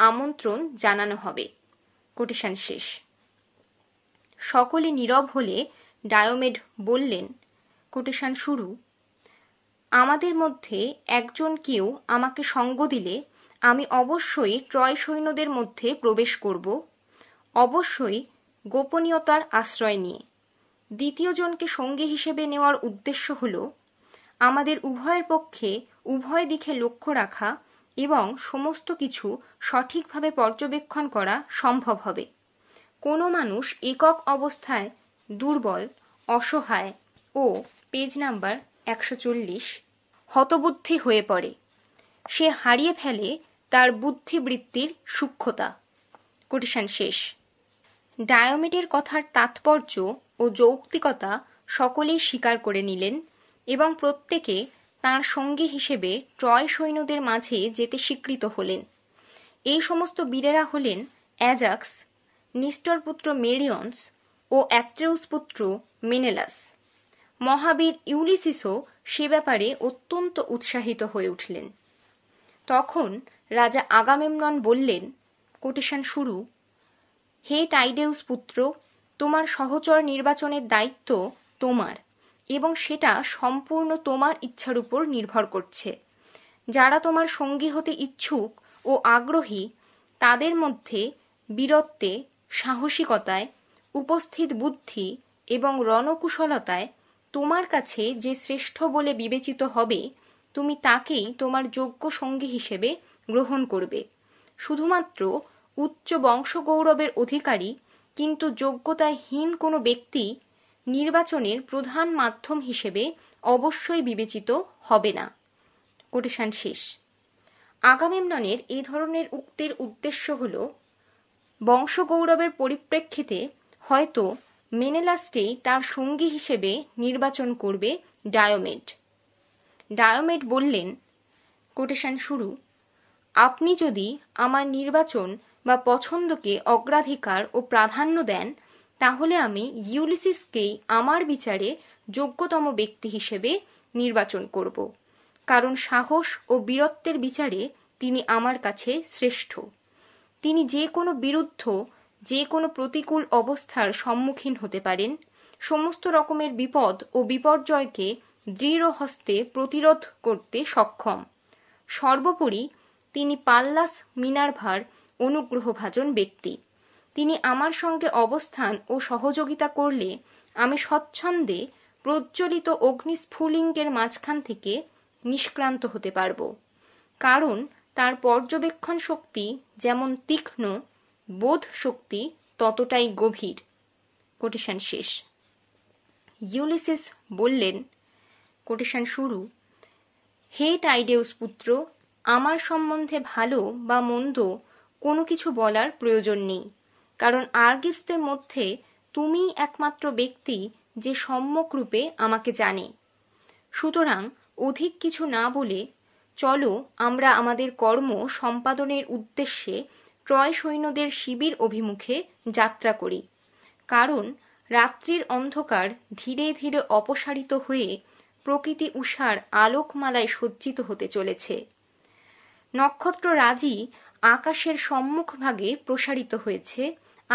আমন্ত্রণ জানানো হবে কোটেশন শেষ সকলে নীরব হলে ডায়োমেড বললেন কোটেশন শুরু আমাদের মধ্যে একজন কেউ আমাকে সঙ্গ দিলে আমি অবশ্যই ট্রয় সৈন্যদের মধ্যে প্রবেশ করব অবশ্যই গোপনীয়তার আশ্রয় নিয়ে দ্বিতীয় জনকে সঙ্গী হিসেবে নেওয়ার উদ্দেশ্য হল আমাদের উভয়ের পক্ষে উভয় দিকে লক্ষ্য রাখা এবং সমস্ত কিছু সঠিকভাবে পর্যবেক্ষণ করা সম্ভব হবে কোনো মানুষ একক অবস্থায় দুর্বল অসহায় ও পেজ নাম্বার একশো চল্লিশ হতবুদ্ধি হয়ে পড়ে সে হারিয়ে ফেলে তার বুদ্ধিবৃত্তির সূক্ষ্মতা কোটেশন শেষ ডায়োমেটের কথার তাৎপর্য ও যৌক্তিকতা সকলেই স্বীকার করে নিলেন এবং প্রত্যেকে তাঁর সঙ্গী হিসেবে ট্রয় সৈন্যদের মাঝে যেতে স্বীকৃত হলেন এই সমস্ত বীরেরা হলেন অ্যাজাক্স নিস্টর পুত্র মেরিয়ন্স ও অ্যাত্রেউস পুত্র মেনেলাস মহাবীর ইউলিসিসও সে ব্যাপারে অত্যন্ত উৎসাহিত হয়ে উঠলেন তখন রাজা আগামেমনন বললেন কোটেশন শুরু হে টাইডেউস পুত্র তোমার সহচর নির্বাচনের দায়িত্ব তোমার এবং সেটা সম্পূর্ণ তোমার ইচ্ছার উপর নির্ভর করছে যারা তোমার সঙ্গী হতে ইচ্ছুক ও আগ্রহী তাদের মধ্যে বীরত্বে সাহসিকতায় উপস্থিত বুদ্ধি এবং রণকুশলতায় তোমার কাছে যে শ্রেষ্ঠ বলে বিবেচিত হবে তুমি তাকেই তোমার যোগ্য সঙ্গী হিসেবে গ্রহণ করবে শুধুমাত্র উচ্চ বংশগৌরবের অধিকারী কিন্তু যোগ্যতাহীন কোনো ব্যক্তি নির্বাচনের প্রধান মাধ্যম হিসেবে অবশ্যই বিবেচিত হবে না কোটেশন শেষ আগামেমননের এ ধরনের উক্তির উদ্দেশ্য হল বংশগৌরবের পরিপ্রেক্ষিতে হয়তো মেনেলাস্টেই তার সঙ্গী হিসেবে নির্বাচন করবে ডায়োমেড ডায়োমেড বললেন কোটেশন শুরু আপনি যদি আমার নির্বাচন বা পছন্দকে অগ্রাধিকার ও প্রাধান্য দেন তাহলে আমি ইউলিসিসকেই আমার বিচারে যোগ্যতম ব্যক্তি হিসেবে নির্বাচন করব কারণ সাহস ও বীরত্বের বিচারে তিনি আমার কাছে শ্রেষ্ঠ তিনি যে কোনো বিরুদ্ধ যে কোনো প্রতিকূল অবস্থার সম্মুখীন হতে পারেন সমস্ত রকমের বিপদ ও বিপর্যয়কে দৃঢ় হস্তে প্রতিরোধ করতে সক্ষম সর্বোপরি তিনি পাল্লাস মিনার্ভার অনুগ্রহভাজন ব্যক্তি তিনি আমার সঙ্গে অবস্থান ও সহযোগিতা করলে আমি স্বচ্ছন্দে প্রজ্বলিত অগ্নিস্ফুলিঙ্গের মাঝখান থেকে নিষ্ক্রান্ত হতে পারব কারণ তার পর্যবেক্ষণ শক্তি যেমন তীক্ষ্ণ বোধ শক্তি ততটাই গভীর কোটেশন শেষ ইউলিসিস বললেন কোটেশন শুরু হে টাইডেউস পুত্র আমার সম্বন্ধে ভালো বা মন্দ কোনো কিছু বলার প্রয়োজন নেই কারণ আর্গিভসদের মধ্যে তুমিই একমাত্র ব্যক্তি যে সম্যকরূপে আমাকে জানে সুতরাং অধিক কিছু না বলে চলো আমরা আমাদের কর্ম সম্পাদনের উদ্দেশ্যে ট্রয় সৈন্যদের শিবির অভিমুখে যাত্রা করি কারণ রাত্রির অন্ধকার ধীরে ধীরে অপসারিত হয়ে প্রকৃতি উষার আলোকমালায় সজ্জিত হতে চলেছে নক্ষত্ররাজি আকাশের সম্মুখভাগে প্রসারিত হয়েছে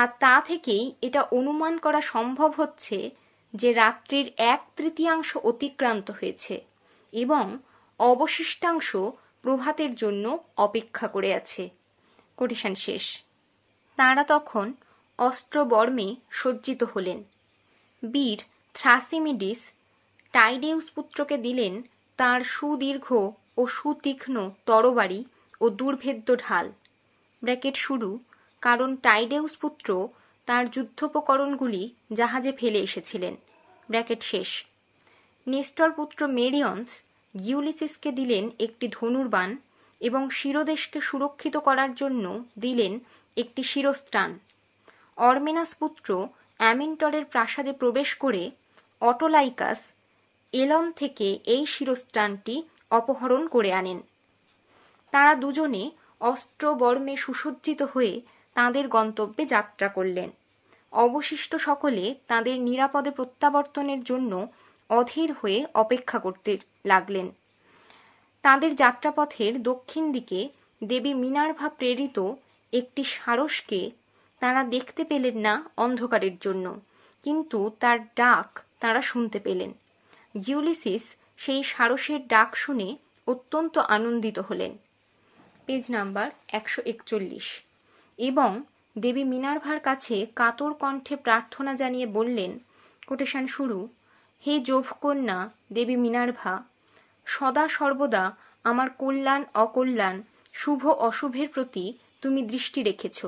আর তা থেকেই এটা অনুমান করা সম্ভব হচ্ছে যে রাত্রির এক তৃতীয়াংশ অতিক্রান্ত হয়েছে এবং অবশিষ্টাংশ প্রভাতের জন্য অপেক্ষা করে আছে কোটেশন শেষ তাঁরা তখন অস্ত্রবর্মে সজ্জিত হলেন বীর থ্রাসিমিডিস টাইডেউস পুত্রকে দিলেন তার সুদীর্ঘ ও সুতীক্ষ্ণ তরবারি ও দুর্ভেদ্য ঢাল ব্র্যাকেট শুরু কারণ টাইডেউস পুত্র তার যুদ্ধোপকরণগুলি জাহাজে ফেলে এসেছিলেন ব্র্যাকেট শেষ নেস্টর পুত্র মেরিয়ন্স ইউলিসিসকে দিলেন একটি ধনুর্বান এবং শিরদেশকে সুরক্ষিত করার জন্য দিলেন একটি শিরস্ত্রাণ অরমেনাস পুত্র অ্যামিন্টলের প্রাসাদে প্রবেশ করে অটোলাইকাস এলন থেকে এই শিরস্ত্রাণটি অপহরণ করে আনেন তারা দুজনে অস্ত্র বর্মে সুসজ্জিত হয়ে তাঁদের গন্তব্যে যাত্রা করলেন অবশিষ্ট সকলে তাঁদের নিরাপদে প্রত্যাবর্তনের জন্য অধীর হয়ে অপেক্ষা করতে লাগলেন তাঁদের যাত্রাপথের দক্ষিণ দিকে দেবী মিনার্ভা প্রেরিত একটি সারসকে তাঁরা দেখতে পেলেন না অন্ধকারের জন্য কিন্তু তার ডাক তাঁরা শুনতে পেলেন ইউলিসিস সেই সারসের ডাক শুনে অত্যন্ত আনন্দিত হলেন পেজ নাম্বার একশো একচল্লিশ এবং দেবী মিনার্ভার কাছে কাতর কণ্ঠে প্রার্থনা জানিয়ে বললেন কোটেশন শুরু হে যোভকন্যা দেবী মিনার্ভা সদা সর্বদা আমার কল্যাণ অকল্যাণ শুভ অশুভের প্রতি তুমি দৃষ্টি রেখেছ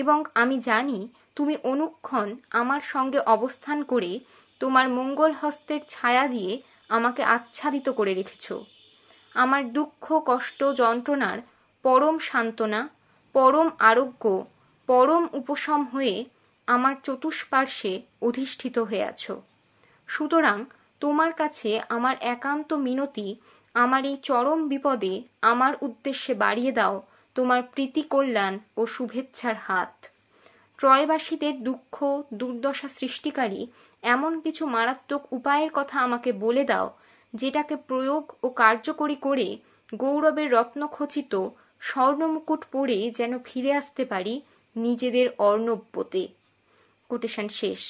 এবং আমি জানি তুমি অনুক্ষণ আমার সঙ্গে অবস্থান করে তোমার মঙ্গল হস্তের ছায়া দিয়ে আমাকে আচ্ছাদিত করে রেখেছ আমার দুঃখ কষ্ট যন্ত্রণার পরম সান্ত্বনা পরম আরোগ্য পরম উপশম হয়ে আমার চতুষ্পার্শ্বে অধিষ্ঠিত হয়ে আছো সুতরাং তোমার কাছে আমার একান্ত মিনতি আমার এই চরম বিপদে আমার উদ্দেশ্যে বাড়িয়ে দাও তোমার প্রীতি কল্যাণ ও শুভেচ্ছার হাত ত্রয়বাসীদের দুঃখ দুর্দশা সৃষ্টিকারী এমন কিছু মারাত্মক উপায়ের কথা আমাকে বলে দাও যেটাকে প্রয়োগ ও কার্যকরী করে গৌরবের রত্নখচিত স্বর্ণমুকুট পরে যেন ফিরে আসতে পারি নিজেদের অর্ণব্যতে কোটেশন শেষ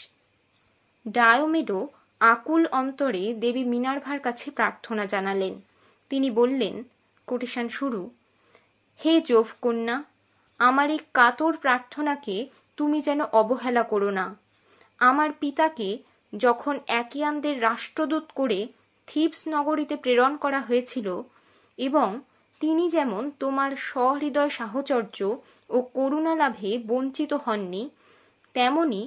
ডায়োমেডো আকুল অন্তরে দেবী মিনার্ভার কাছে প্রার্থনা জানালেন তিনি বললেন কোটেশন শুরু হে জোভ কন্যা আমার এই কাতর প্রার্থনাকে তুমি যেন অবহেলা করো না আমার পিতাকে যখন একিয়ানদের রাষ্ট্রদূত করে থিপস নগরীতে প্রেরণ করা হয়েছিল এবং তিনি যেমন তোমার সহৃদয় সাহচর্য ও করুণা লাভে বঞ্চিত হননি তেমনি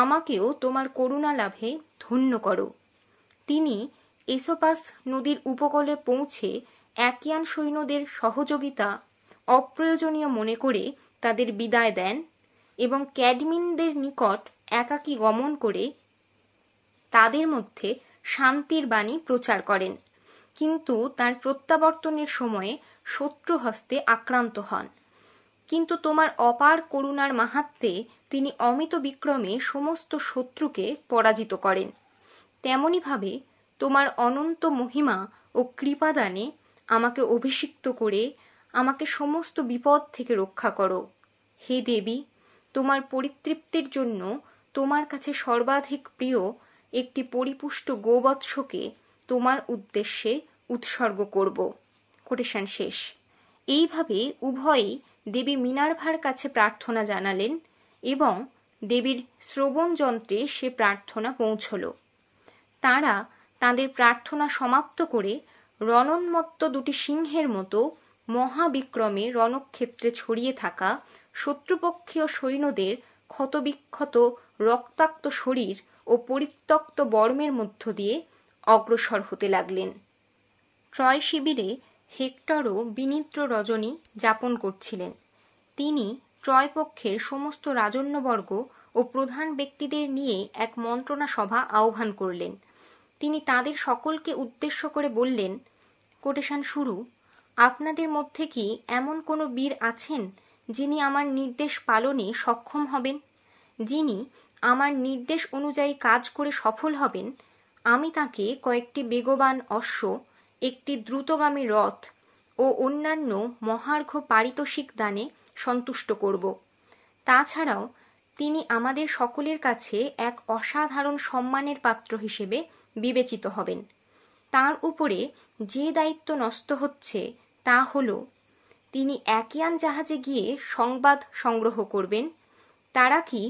আমাকেও তোমার করুণা লাভে ধন্য করো তিনি এসোপাস নদীর উপকূলে পৌঁছে একিয়ান সৈন্যদের সহযোগিতা অপ্রয়োজনীয় মনে করে তাদের বিদায় দেন এবং ক্যাডমিনদের নিকট একাকী গমন করে তাদের মধ্যে শান্তির বাণী প্রচার করেন কিন্তু তার প্রত্যাবর্তনের সময়ে শত্রু হস্তে আক্রান্ত হন কিন্তু তোমার অপার করুণার মাহাত্মে তিনি অমিত বিক্রমে সমস্ত শত্রুকে পরাজিত করেন তেমনিভাবে তোমার অনন্ত মহিমা ও কৃপাদানে আমাকে অভিষিক্ত করে আমাকে সমস্ত বিপদ থেকে রক্ষা করো হে দেবী তোমার পরিতৃপ্তির জন্য তোমার কাছে সর্বাধিক প্রিয় একটি পরিপুষ্ট গোবৎসকে তোমার উদ্দেশ্যে উৎসর্গ করব কোটেশন শেষ এইভাবে উভয়ই দেবী মিনার্ভার কাছে প্রার্থনা জানালেন এবং দেবীর শ্রবণ যন্ত্রে সে প্রার্থনা পৌঁছল তারা তাদের প্রার্থনা সমাপ্ত করে রণন্মত্ত দুটি সিংহের মতো মহাবিক্রমে রণক্ষেত্রে ছড়িয়ে থাকা শত্রুপক্ষীয় সৈন্যদের ক্ষতবিক্ষত রক্তাক্ত শরীর ও পরিত্যক্ত বর্মের মধ্য দিয়ে অগ্রসর হতে লাগলেন ট্রয় শিবিরে হেক্টরও বিনিদ্র রজনী যাপন করছিলেন তিনি ট্রয় পক্ষের সমস্ত রাজন্যবর্গ ও প্রধান ব্যক্তিদের নিয়ে এক মন্ত্রণা সভা আহ্বান করলেন তিনি তাদের সকলকে উদ্দেশ্য করে বললেন কোটেশন শুরু আপনাদের মধ্যে কি এমন কোনো বীর আছেন যিনি আমার নির্দেশ পালনে সক্ষম হবেন যিনি আমার নির্দেশ অনুযায়ী কাজ করে সফল হবেন আমি তাকে কয়েকটি বেগবান অশ্ব একটি দ্রুতগামী রথ ও অন্যান্য মহার্ঘ পারিতোষিক দানে সন্তুষ্ট করব তাছাড়াও তিনি আমাদের সকলের কাছে এক অসাধারণ সম্মানের পাত্র হিসেবে বিবেচিত হবেন তার উপরে যে দায়িত্ব নষ্ট হচ্ছে তা হল তিনি একিয়ান জাহাজে গিয়ে সংবাদ সংগ্রহ করবেন তারা কি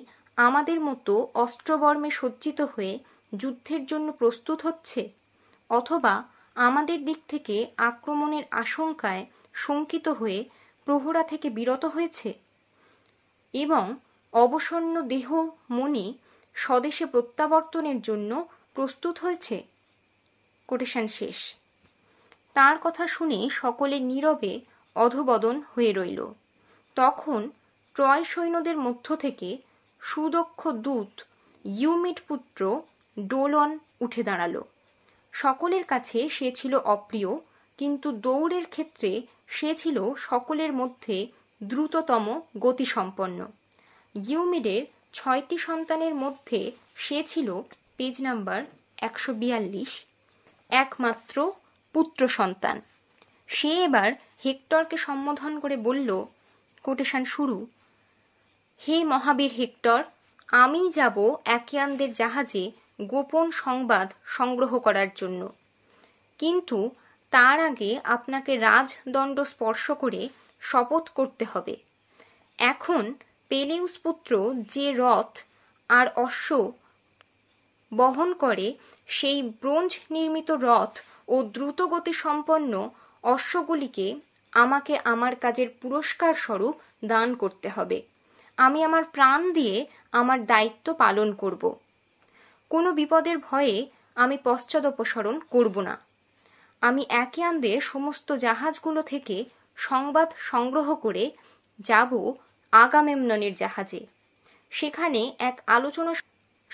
আমাদের মতো অস্ত্রবর্মে সজ্জিত হয়ে যুদ্ধের জন্য প্রস্তুত হচ্ছে অথবা আমাদের দিক থেকে আক্রমণের আশঙ্কায় শঙ্কিত হয়ে প্রহরা থেকে বিরত হয়েছে এবং অবসন্ন দেহ মনে স্বদেশে প্রত্যাবর্তনের জন্য প্রস্তুত হয়েছে কোটেশন শেষ তার কথা শুনে সকলে নীরবে অধবদন হয়ে রইল তখন ট্রয় সৈন্যদের মধ্য থেকে সুদক্ষ দূত ইউমিট পুত্র ডোলন উঠে দাঁড়ালো সকলের কাছে সে ছিল অপ্রিয় কিন্তু দৌড়ের ক্ষেত্রে সে ছিল সকলের মধ্যে দ্রুততম গতিসম্পন্ন ইউমিডের ছয়টি সন্তানের মধ্যে সে ছিল পেজ নাম্বার একশো বিয়াল্লিশ একমাত্র পুত্র সন্তান সে এবার হেক্টরকে সম্বোধন করে বলল কোটেশন শুরু হে মহাবীর হেক্টর আমি যাব একে আন্দের জাহাজে গোপন সংবাদ সংগ্রহ করার জন্য কিন্তু তার আগে আপনাকে রাজদণ্ড স্পর্শ করে শপথ করতে হবে এখন পেলেউস পুত্র যে রথ আর অশ্ব বহন করে সেই ব্রোঞ্জ নির্মিত রথ ও দ্রুতগতি সম্পন্ন অশ্বগুলিকে আমাকে আমার কাজের পুরস্কার স্বরূপ দান করতে হবে আমি আমার প্রাণ দিয়ে আমার দায়িত্ব পালন করবো কোনো বিপদের ভয়ে আমি পশ্চাদপসরণ করব না আমি একে একেয়ানদের সমস্ত জাহাজগুলো থেকে সংবাদ সংগ্রহ করে যাব আগামেমননের জাহাজে সেখানে এক আলোচনা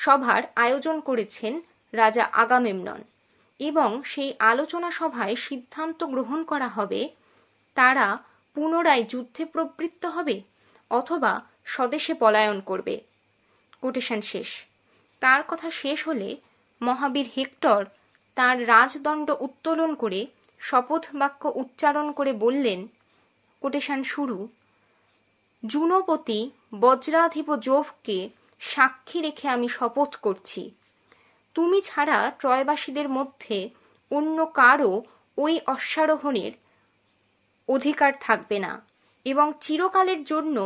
সভার আয়োজন করেছেন রাজা আগামেমনন এবং সেই আলোচনা সভায় সিদ্ধান্ত গ্রহণ করা হবে তারা পুনরায় যুদ্ধে প্রবৃত্ত হবে অথবা স্বদেশে পলায়ন করবে কোটেশন শেষ তার কথা শেষ হলে মহাবীর হেক্টর তার রাজদণ্ড উত্তোলন করে শপথ বাক্য উচ্চারণ করে বললেন কোটেশন শুরু জুনপতি বজ্রাধিপ জোভকে সাক্ষী রেখে আমি শপথ করছি তুমি ছাড়া ত্রয়বাসীদের মধ্যে অন্য কারও ওই অশ্বারোহণের অধিকার থাকবে না এবং চিরকালের জন্য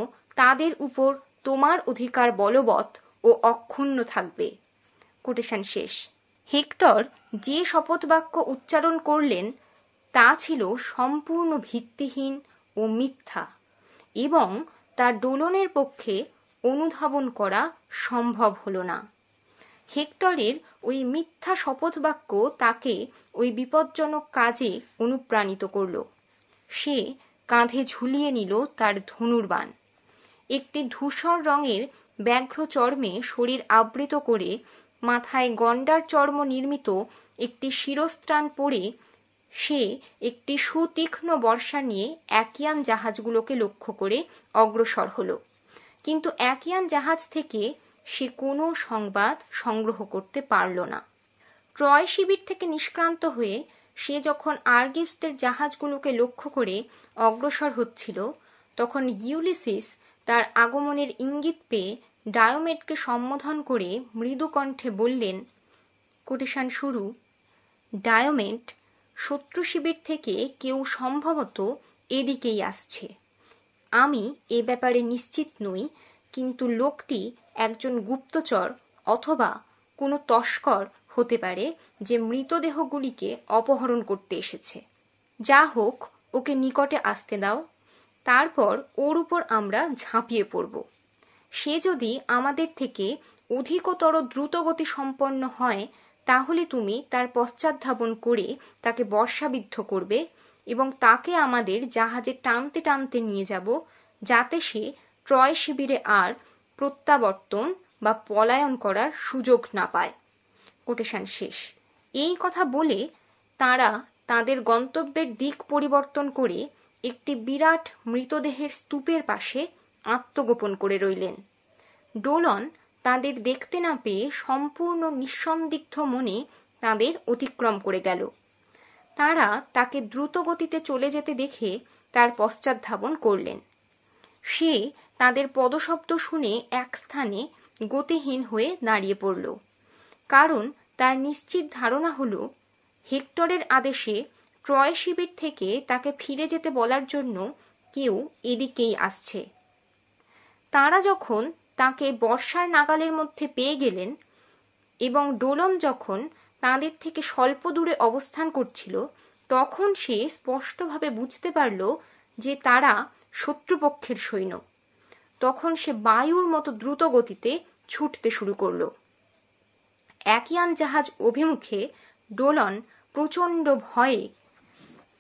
তাদের উপর তোমার অধিকার বলবৎ ও অক্ষুণ্ণ থাকবে কোটেশন শেষ হেক্টর যে শপথবাক্য উচ্চারণ করলেন তা ছিল সম্পূর্ণ ভিত্তিহীন ও মিথ্যা এবং তার ডোলনের পক্ষে অনুধাবন করা সম্ভব হল না হেক্টরের ওই মিথ্যা শপথবাক্য তাকে ওই বিপজ্জনক কাজে অনুপ্রাণিত করল সে কাঁধে ঝুলিয়ে নিল তার ধনুর্বান একটি ধূসর রঙের ব্যাঘ্র চর্মে শরীর আবৃত করে মাথায় গণ্ডার চর্ম নির্মিত একটি শিরস্ত্রাণ পরে সে একটি সুতীক্ষ্ণ বর্ষা নিয়ে একিয়ান জাহাজগুলোকে লক্ষ্য করে অগ্রসর হল কিন্তু একিয়ান জাহাজ থেকে সে কোনো সংবাদ সংগ্রহ করতে পারল না ট্রয় শিবির থেকে নিষ্ক্রান্ত হয়ে সে যখন আর্গিভসদের জাহাজগুলোকে লক্ষ্য করে অগ্রসর হচ্ছিল তখন ইউলিসিস তার আগমনের ইঙ্গিত পেয়ে ডায়োমেটকে সম্বোধন করে মৃদু কণ্ঠে বললেন কোটেশন শুরু ডায়োমেট শত্রু শিবির থেকে কেউ সম্ভবত এদিকেই আসছে আমি এ ব্যাপারে নিশ্চিত নই কিন্তু লোকটি একজন গুপ্তচর অথবা কোনো তস্কর হতে পারে যে মৃতদেহগুলিকে অপহরণ করতে এসেছে যা হোক ওকে নিকটে আসতে দাও তারপর ওর উপর আমরা ঝাঁপিয়ে পড়ব সে যদি আমাদের থেকে অধিকতর দ্রুতগতি সম্পন্ন হয় তাহলে তুমি তার পশ্চাৎধাবন করে তাকে বর্ষাবিদ্ধ করবে এবং তাকে আমাদের জাহাজে টানতে টানতে নিয়ে যাব যাতে সে ট্রয় শিবিরে আর প্রত্যাবর্তন বা পলায়ন করার সুযোগ না পায় কোটেশন শেষ এই কথা বলে তারা তাদের গন্তব্যের দিক পরিবর্তন করে একটি বিরাট মৃতদেহের স্তূপের পাশে আত্মগোপন করে রইলেন ডোলন তাদের দেখতে না পেয়ে সম্পূর্ণ নিঃসন্দিগ্ধ মনে তাদের অতিক্রম করে গেল তারা তাকে দ্রুত গতিতে চলে যেতে দেখে তার পশ্চাৎ ধাবন করলেন সে তাদের পদশব্দ শুনে এক স্থানে গতিহীন হয়ে দাঁড়িয়ে পড়ল কারণ তার নিশ্চিত ধারণা হল হেক্টরের আদেশে ট্রয় শিবির থেকে তাকে ফিরে যেতে বলার জন্য কেউ এদিকেই আসছে তারা যখন তাকে বর্ষার নাগালের মধ্যে পেয়ে গেলেন এবং ডোলন যখন তাদের থেকে স্বল্প দূরে অবস্থান করছিল তখন সে স্পষ্টভাবে বুঝতে পারল যে তারা শত্রুপক্ষের সৈন্য তখন সে বায়ুর মতো দ্রুত গতিতে ছুটতে শুরু করল একিয়ান জাহাজ অভিমুখে ডোলন প্রচণ্ড ভয়ে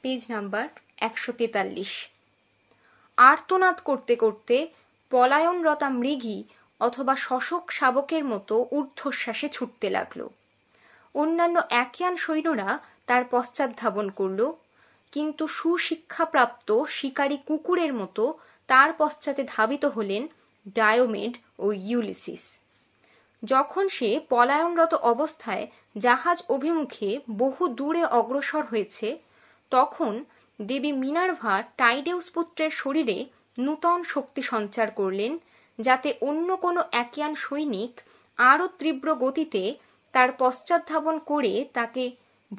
পেজ নাম্বার একশো তেতাল্লিশ আর্তনাদ করতে করতে পলায়নরতা মৃগী অথবা শশক শাবকের মতো ঊর্ধ্বশ্বাসে ছুটতে লাগল অন্যান্য একিয়ান সৈন্যরা তার পশ্চাৎ ধাবন করল কিন্তু সুশিক্ষাপ্রাপ্ত শিকারী কুকুরের মতো তার পশ্চাতে ধাবিত হলেন ডায়োমেড ও ইউলিসিস যখন সে পলায়নরত অবস্থায় জাহাজ অভিমুখে বহু দূরে অগ্রসর হয়েছে তখন দেবী মিনার্ভা টাইডেউস পুত্রের শরীরে নূতন শক্তি সঞ্চার করলেন যাতে অন্য কোনো একিয়ান সৈনিক আরও তীব্র গতিতে তার পশ্চাৎধাবন করে তাকে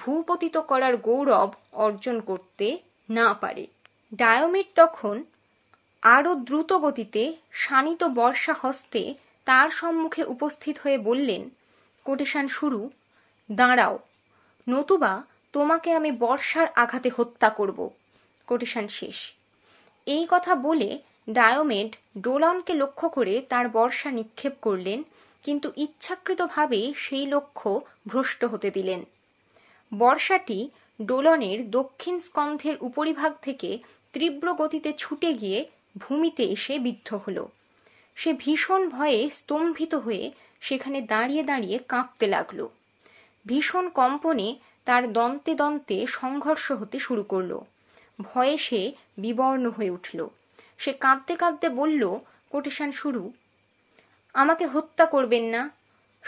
ভূপতিত করার গৌরব অর্জন করতে না পারে ডায়োমিট তখন আরও দ্রুত গতিতে শানিত বর্ষা হস্তে তার সম্মুখে উপস্থিত হয়ে বললেন কোটেশান শুরু দাঁড়াও নতুবা তোমাকে আমি বর্ষার আঘাতে হত্যা করব কোটেশন শেষ এই কথা বলে ডায়োমেড ডোলনকে লক্ষ্য করে তার বর্ষা নিক্ষেপ করলেন কিন্তু ইচ্ছাকৃতভাবে সেই লক্ষ্য ভ্রষ্ট হতে দিলেন বর্ষাটি ডোলনের দক্ষিণ স্কন্ধের উপরিভাগ থেকে তীব্র গতিতে ছুটে গিয়ে ভূমিতে এসে বিদ্ধ হল সে ভীষণ ভয়ে স্তম্ভিত হয়ে সেখানে দাঁড়িয়ে দাঁড়িয়ে কাঁপতে লাগল ভীষণ কম্পনে তার দন্তে দন্তে সংঘর্ষ হতে শুরু করল ভয়ে সে বিবর্ণ হয়ে উঠল সে কাঁদতে কাঁদতে বলল কোটেশন শুরু আমাকে হত্যা করবেন না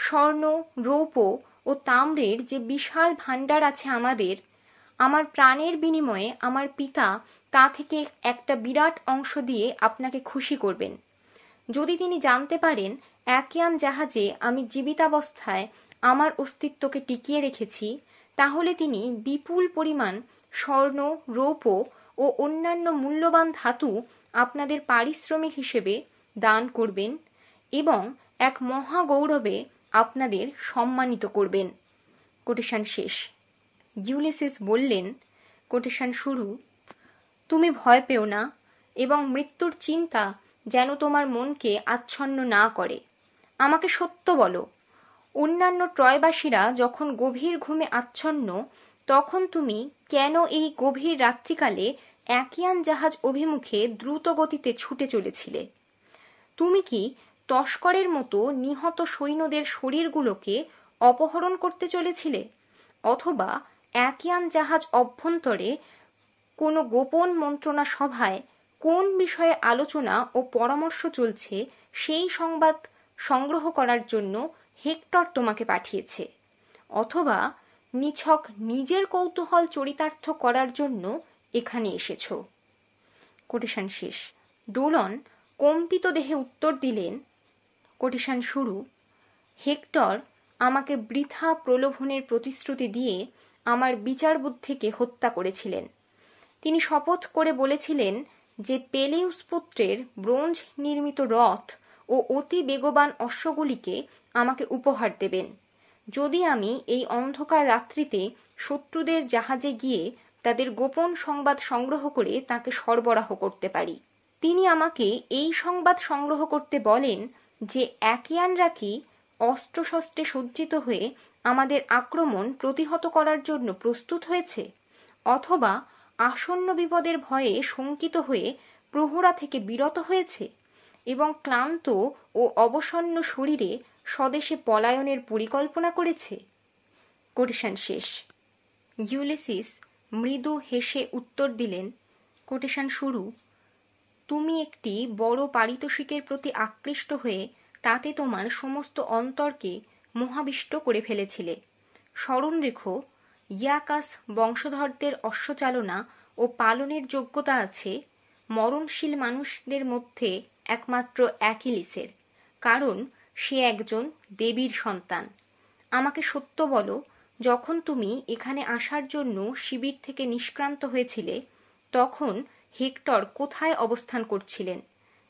স্বর্ণ রৌপ ও তাম্রের যে বিশাল ভাণ্ডার আছে আমাদের আমার প্রাণের বিনিময়ে আমার পিতা তা থেকে একটা বিরাট অংশ দিয়ে আপনাকে খুশি করবেন যদি তিনি জানতে পারেন একিয়ান জাহাজে আমি জীবিতাবস্থায় আমার অস্তিত্বকে টিকিয়ে রেখেছি তাহলে তিনি বিপুল পরিমাণ স্বর্ণ রৌপ্য ও অন্যান্য মূল্যবান ধাতু আপনাদের পারিশ্রমিক হিসেবে দান করবেন এবং এক মহা গৌরবে আপনাদের সম্মানিত করবেন কোটেশন শেষ ইউলেসিস বললেন কোটেশন শুরু তুমি ভয় পেও না এবং মৃত্যুর চিন্তা যেন তোমার মনকে আচ্ছন্ন না করে আমাকে সত্য বলো অন্যান্য ট্রয়বাসীরা যখন গভীর ঘুমে আচ্ছন্ন তখন তুমি কেন এই গভীর রাত্রিকালে একিয়ান জাহাজ অভিমুখে দ্রুত গতিতে ছুটে চলেছিলে তুমি কি তস্করের মতো নিহত সৈন্যদের শরীরগুলোকে অপহরণ করতে চলেছিলে অথবা একিয়ান জাহাজ অভ্যন্তরে কোনো গোপন মন্ত্রণা সভায় কোন বিষয়ে আলোচনা ও পরামর্শ চলছে সেই সংবাদ সংগ্রহ করার জন্য হেক্টর তোমাকে পাঠিয়েছে অথবা নিছক নিজের কৌতূহল চরিতার্থ করার জন্য এখানে এসেছ কোটেশন শেষ ডোলন কম্পিত দেহে উত্তর দিলেন কোটেশন শুরু হেক্টর আমাকে বৃথা প্রলোভনের প্রতিশ্রুতি দিয়ে আমার বিচার বুদ্ধিকে হত্যা করেছিলেন তিনি শপথ করে বলেছিলেন যে পেলেউস পুত্রের ব্রোঞ্জ নির্মিত রথ ও অতি বেগবান অশ্বগুলিকে আমাকে উপহার দেবেন যদি আমি এই অন্ধকার রাত্রিতে শত্রুদের জাহাজে গিয়ে তাদের গোপন সংবাদ সংগ্রহ করে তাকে সরবরাহ করতে পারি তিনি আমাকে এই সংবাদ সংগ্রহ করতে বলেন যে একিয়ানরা কি অস্ত্রশস্ত্রে সজ্জিত হয়ে আমাদের আক্রমণ প্রতিহত করার জন্য প্রস্তুত হয়েছে অথবা আসন্ন বিপদের ভয়ে শঙ্কিত হয়ে প্রহরা থেকে বিরত হয়েছে এবং ক্লান্ত ও অবসন্ন শরীরে স্বদেশে পলায়নের পরিকল্পনা করেছে কোটেশন শেষ ইউলিসিস মৃদু হেসে উত্তর দিলেন কোটেশন শুরু তুমি একটি বড় পারিতোষিকের প্রতি আকৃষ্ট হয়ে তাতে তোমার সমস্ত অন্তরকে মহাবিষ্ট করে ফেলেছিলে স্মরণ রেখো ইয়াকাস বংশধরদের অশ্বচালনা ও পালনের যোগ্যতা আছে মরণশীল মানুষদের মধ্যে একমাত্র অ্যাকিলিসের কারণ সে একজন দেবীর সন্তান আমাকে সত্য বলো যখন তুমি এখানে আসার জন্য শিবির থেকে নিষ্ক্রান্ত হয়েছিলে তখন হেক্টর কোথায় অবস্থান করছিলেন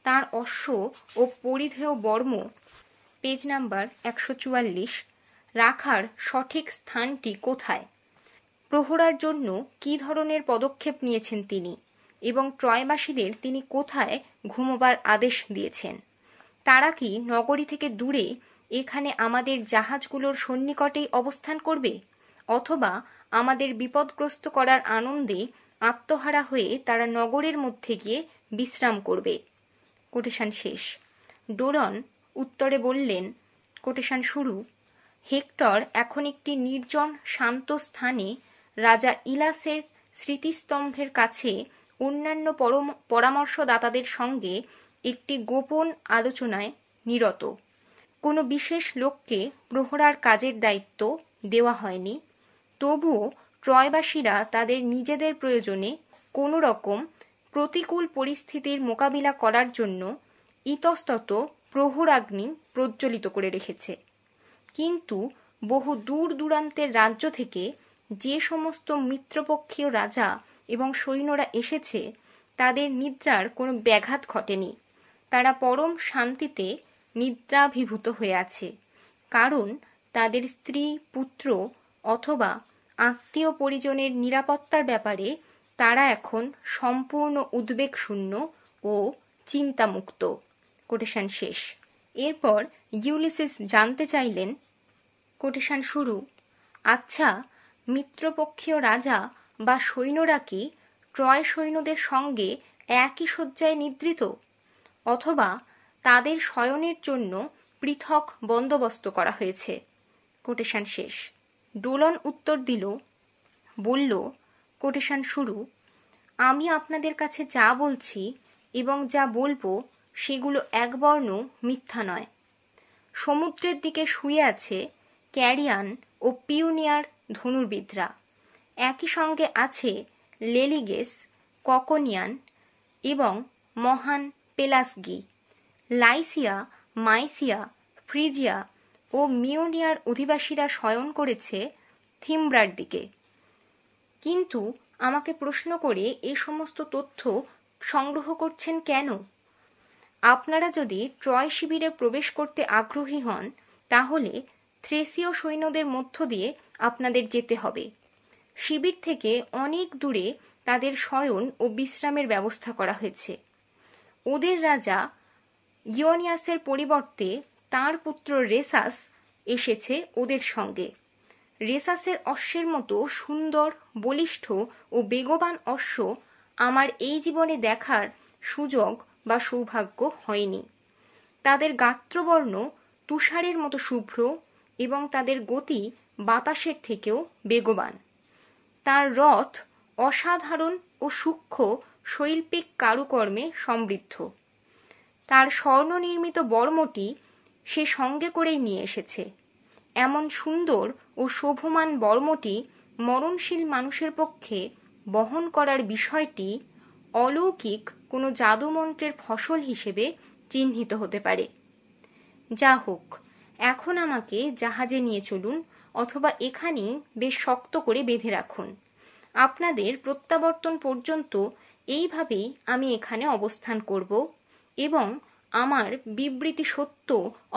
তার অশ্ব ও পরিধেয় বর্ম পেজ নাম্বার একশো চুয়াল্লিশ রাখার সঠিক স্থানটি কোথায় প্রহরার জন্য কি ধরনের পদক্ষেপ নিয়েছেন তিনি এবং ট্রয়বাসীদের তিনি কোথায় ঘুমোবার আদেশ দিয়েছেন তারা কি নগরী থেকে দূরে এখানে আমাদের জাহাজগুলোর সন্নিকটেই অবস্থান করবে অথবা আমাদের বিপদগ্রস্ত করার আনন্দে আত্মহারা হয়ে তারা নগরের মধ্যে গিয়ে বিশ্রাম করবে কোটেশান শেষ ডোরন উত্তরে বললেন কোটেশান শুরু হেক্টর এখন একটি নির্জন শান্ত স্থানে রাজা ইলাসের স্মৃতিস্তম্ভের কাছে অন্যান্য পরামর্শদাতাদের সঙ্গে একটি গোপন আলোচনায় নিরত কোনো বিশেষ লোককে প্রহরার কাজের দায়িত্ব দেওয়া হয়নি তবুও ট্রয়বাসীরা তাদের নিজেদের প্রয়োজনে কোনো রকম প্রতিকূল পরিস্থিতির মোকাবিলা করার জন্য ইতস্তত প্রহরাগ্নি প্রজ্বলিত করে রেখেছে কিন্তু বহু দূর দূরান্তের রাজ্য থেকে যে সমস্ত মিত্রপক্ষীয় রাজা এবং সৈন্যরা এসেছে তাদের নিদ্রার কোনো ব্যাঘাত ঘটেনি তারা পরম শান্তিতে নিদ্রাভিভূত হয়ে আছে কারণ তাদের স্ত্রী পুত্র অথবা আত্মীয় পরিজনের নিরাপত্তার ব্যাপারে তারা এখন সম্পূর্ণ উদ্বেগ শূন্য ও চিন্তামুক্ত কোটেশন শেষ এরপর ইউলিসিস জানতে চাইলেন কোটেশন শুরু আচ্ছা মিত্রপক্ষীয় রাজা বা সৈন্যরা কি ট্রয় সৈন্যদের সঙ্গে একই শয্যায় নিদ্রিত অথবা তাদের শয়নের জন্য পৃথক বন্দোবস্ত করা হয়েছে কোটেশন শেষ ডোলন উত্তর দিল বলল কোটেশন শুরু আমি আপনাদের কাছে যা বলছি এবং যা বলবো সেগুলো একবর্ণ মিথ্যা নয় সমুদ্রের দিকে শুয়ে আছে ক্যারিয়ান ও পিউনিয়ার ধনুর্বিদরা একই সঙ্গে আছে লেলিগেস ককনিয়ান এবং মহান পেলাসগি লাইসিয়া মাইসিয়া ফ্রিজিয়া ও মিওনিয়ার অধিবাসীরা শয়ন করেছে থিমব্রার দিকে কিন্তু আমাকে প্রশ্ন করে এ সমস্ত তথ্য সংগ্রহ করছেন কেন আপনারা যদি ট্রয় শিবিরে প্রবেশ করতে আগ্রহী হন তাহলে থ্রেসীয় সৈন্যদের মধ্য দিয়ে আপনাদের যেতে হবে শিবির থেকে অনেক দূরে তাদের শয়ন ও বিশ্রামের ব্যবস্থা করা হয়েছে ওদের রাজা ইয়নিয়াসের পরিবর্তে তার পুত্র রেসাস এসেছে ওদের সঙ্গে রেসাসের অশ্বের মতো সুন্দর বলিষ্ঠ ও বেগবান অশ্ব আমার এই জীবনে দেখার সুযোগ বা সৌভাগ্য হয়নি তাদের গাত্রবর্ণ তুষারের মতো শুভ্র এবং তাদের গতি বাতাসের থেকেও বেগবান তার রথ অসাধারণ ও সূক্ষ্ম শৈল্পিক কারুকর্মে সমৃদ্ধ তার স্বর্ণ নির্মিত বর্মটি সে সঙ্গে করেই নিয়ে এসেছে এমন সুন্দর ও শোভমান বর্মটি মরণশীল মানুষের পক্ষে বহন করার বিষয়টি অলৌকিক কোনো জাদুমন্ত্রের ফসল হিসেবে চিহ্নিত হতে পারে যা হোক এখন আমাকে জাহাজে নিয়ে চলুন অথবা এখানেই বেশ শক্ত করে বেঁধে রাখুন আপনাদের প্রত্যাবর্তন পর্যন্ত এইভাবেই আমি এখানে অবস্থান করব এবং আমার বিবৃতি সত্য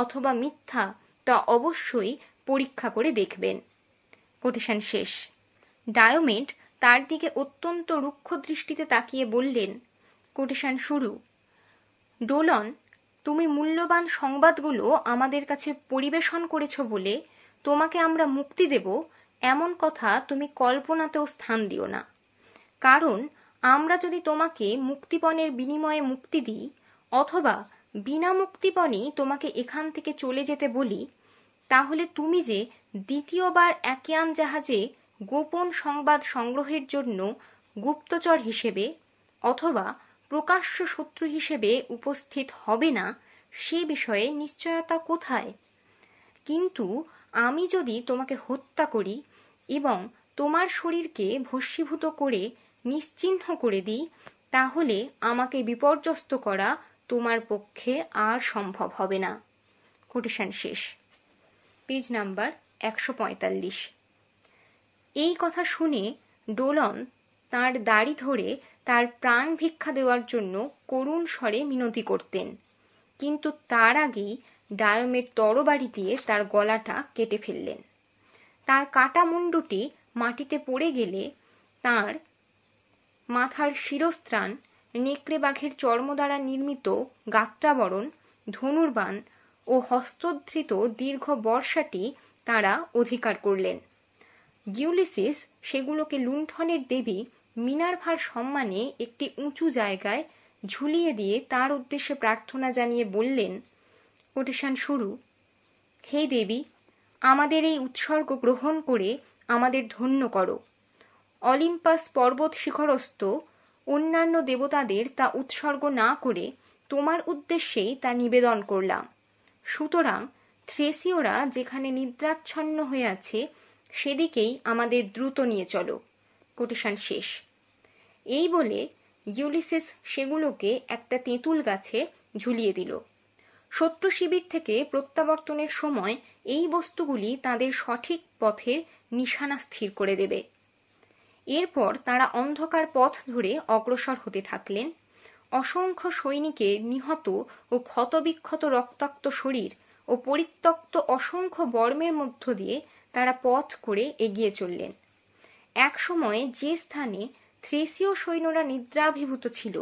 অথবা মিথ্যা তা অবশ্যই পরীক্ষা করে দেখবেন কোটেশন শেষ ডায়োমেট তার দিকে অত্যন্ত রুক্ষ দৃষ্টিতে তাকিয়ে বললেন কোটেশন শুরু ডোলন তুমি মূল্যবান সংবাদগুলো আমাদের কাছে পরিবেশন করেছ বলে তোমাকে আমরা মুক্তি দেব এমন কথা তুমি কল্পনাতেও স্থান দিও না কারণ আমরা যদি তোমাকে মুক্তিপণের বিনিময়ে মুক্তি দিই অথবা বিনা মুক্তিপণই তোমাকে এখান থেকে চলে যেতে বলি তাহলে তুমি যে দ্বিতীয়বার একিয়ান জাহাজে গোপন সংবাদ সংগ্রহের জন্য গুপ্তচর হিসেবে অথবা প্রকাশ্য শত্রু হিসেবে উপস্থিত হবে না সে বিষয়ে নিশ্চয়তা কোথায় কিন্তু আমি যদি তোমাকে হত্যা করি এবং তোমার শরীরকে ভস্মীভূত করে নিশ্চিহ্ন করে দিই তাহলে আমাকে বিপর্যস্ত করা তোমার পক্ষে আর সম্ভব হবে না কোটেশন শেষ পেজ নাম্বার একশো পঁয়তাল্লিশ এই কথা শুনে ডোলন তার দাড়ি ধরে তার প্রাণ ভিক্ষা দেওয়ার জন্য করুণ স্বরে মিনতি করতেন কিন্তু তার আগেই ডায়মের তরবারি দিয়ে তার গলাটা কেটে ফেললেন তার কাটা মুন্ডুটি মাটিতে পড়ে গেলে তার মাথার শিরস্ত্রাণ নেকড়ে বাঘের চর্ম দ্বারা নির্মিত গাত্রাবরণ ধনুর্বাণ ও হস্তধৃত দীর্ঘ বর্ষাটি তারা অধিকার করলেন গিউলিসিস সেগুলোকে লুণ্ঠনের দেবী মিনারভার সম্মানে একটি উঁচু জায়গায় ঝুলিয়ে দিয়ে তার উদ্দেশ্যে প্রার্থনা জানিয়ে বললেন কোটেশান শুরু হে দেবী আমাদের এই উৎসর্গ গ্রহণ করে আমাদের ধন্য করো অলিম্পাস পর্বত শিখরস্থ অন্যান্য দেবতাদের তা উৎসর্গ না করে তোমার উদ্দেশ্যেই তা নিবেদন করলাম সুতরাং থ্রেসিওরা যেখানে নিদ্রাচ্ছন্ন হয়ে আছে সেদিকেই আমাদের দ্রুত নিয়ে চলো কোটেশন শেষ এই বলে ইউলিসিস সেগুলোকে একটা তেঁতুল গাছে ঝুলিয়ে দিল শত্রু শিবির থেকে প্রত্যাবর্তনের সময় এই বস্তুগুলি তাদের সঠিক পথের নিশানা স্থির করে দেবে এরপর তারা অন্ধকার পথ ধরে অগ্রসর হতে থাকলেন অসংখ্য সৈনিকের নিহত ও ক্ষতবিক্ষত রক্তাক্ত শরীর ও পরিত্যক্ত অসংখ্য বর্মের মধ্য দিয়ে তারা পথ করে এগিয়ে চললেন এক সময়ে যে স্থানে থ্রেসীয় সৈন্যরা নিদ্রাভিভূত ছিল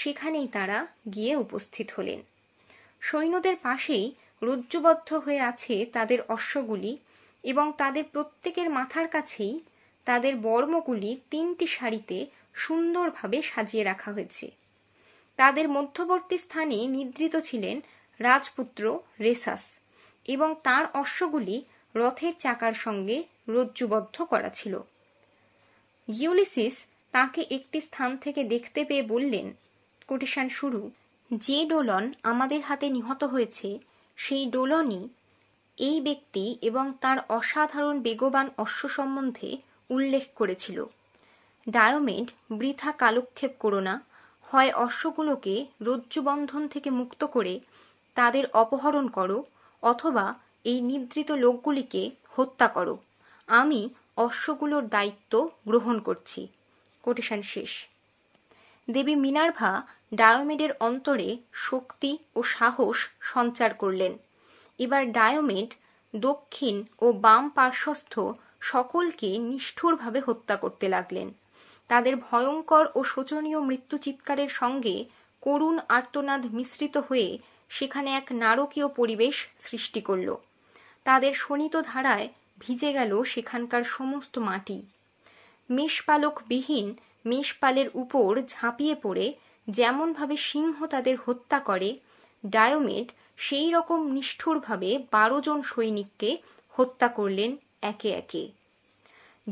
সেখানেই তারা গিয়ে উপস্থিত হলেন সৈন্যদের পাশেই রজ্জুবদ্ধ হয়ে আছে তাদের অশ্বগুলি এবং তাদের প্রত্যেকের মাথার কাছেই তাদের বর্মগুলি তিনটি সারিতে সুন্দরভাবে সাজিয়ে রাখা হয়েছে তাদের মধ্যবর্তী স্থানে নিদ্রিত ছিলেন রাজপুত্র রেসাস এবং তার অশ্বগুলি রথের চাকার সঙ্গে রজ্জুবদ্ধ করা ছিল ইউলিসিস তাকে একটি স্থান থেকে দেখতে পেয়ে বললেন কোটেশান শুরু যে ডোলন আমাদের হাতে নিহত হয়েছে সেই ডোলনই এই ব্যক্তি এবং তার অসাধারণ বেগবান অশ্ব সম্বন্ধে উল্লেখ করেছিল ডায়োমেড বৃথা কালক্ষেপ করো না হয় অশ্বগুলোকে রজ্জুবন্ধন থেকে মুক্ত করে তাদের অপহরণ করো অথবা এই নিদ্রিত লোকগুলিকে হত্যা করো আমি অশ্বগুলোর দায়িত্ব গ্রহণ করছি কোটেশন শেষ দেবী মিনার্ভা ডায়োমেডের অন্তরে শক্তি ও সাহস সঞ্চার করলেন এবার ডায়োমেড দক্ষিণ ও বাম পার্শ্বস্থ সকলকে নিষ্ঠুরভাবে হত্যা করতে লাগলেন তাদের ভয়ঙ্কর ও শোচনীয় মৃত্যু চিৎকারের সঙ্গে করুণ আর্তনাদ মিশ্রিত হয়ে সেখানে এক নারকীয় পরিবেশ সৃষ্টি করল তাদের শোণিত ধারায় ভিজে গেল সেখানকার সমস্ত মাটি মেষপালকবিহীন মেষপালের উপর ঝাঁপিয়ে পড়ে যেমনভাবে সিংহ তাদের হত্যা করে ডায়োমেড সেই রকম নিষ্ঠুরভাবে বারো জন সৈনিককে হত্যা করলেন একে একে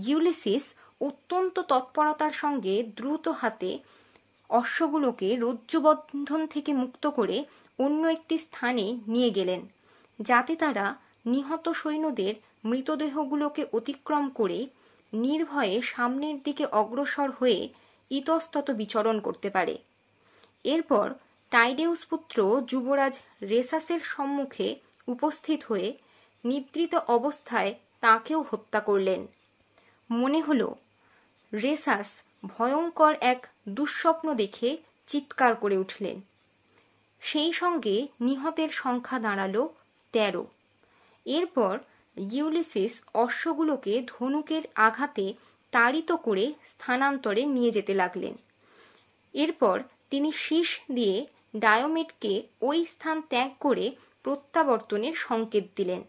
ইউলিসিস অত্যন্ত তৎপরতার সঙ্গে দ্রুত হাতে অশ্বগুলোকে রজ্জুবন্ধন থেকে মুক্ত করে অন্য একটি স্থানে নিয়ে গেলেন যাতে তারা নিহত সৈন্যদের মৃতদেহগুলোকে অতিক্রম করে নির্ভয়ে সামনের দিকে অগ্রসর হয়ে ইতস্তত বিচরণ করতে পারে এরপর টাইডেউস পুত্র যুবরাজ রেসাসের সম্মুখে উপস্থিত হয়ে নিদ্রিত অবস্থায় তাকেও হত্যা করলেন মনে হল রেসাস ভয়ঙ্কর এক দুঃস্বপ্ন দেখে চিৎকার করে উঠলেন সেই সঙ্গে নিহতের সংখ্যা দাঁড়ালো তেরো এরপর ইউলিসিস অশ্বগুলোকে ধনুকের আঘাতে তাড়িত করে স্থানান্তরে নিয়ে যেতে লাগলেন এরপর তিনি শীষ দিয়ে ডায়োমেটকে ওই স্থান ত্যাগ করে প্রত্যাবর্তনের সংকেত দিলেন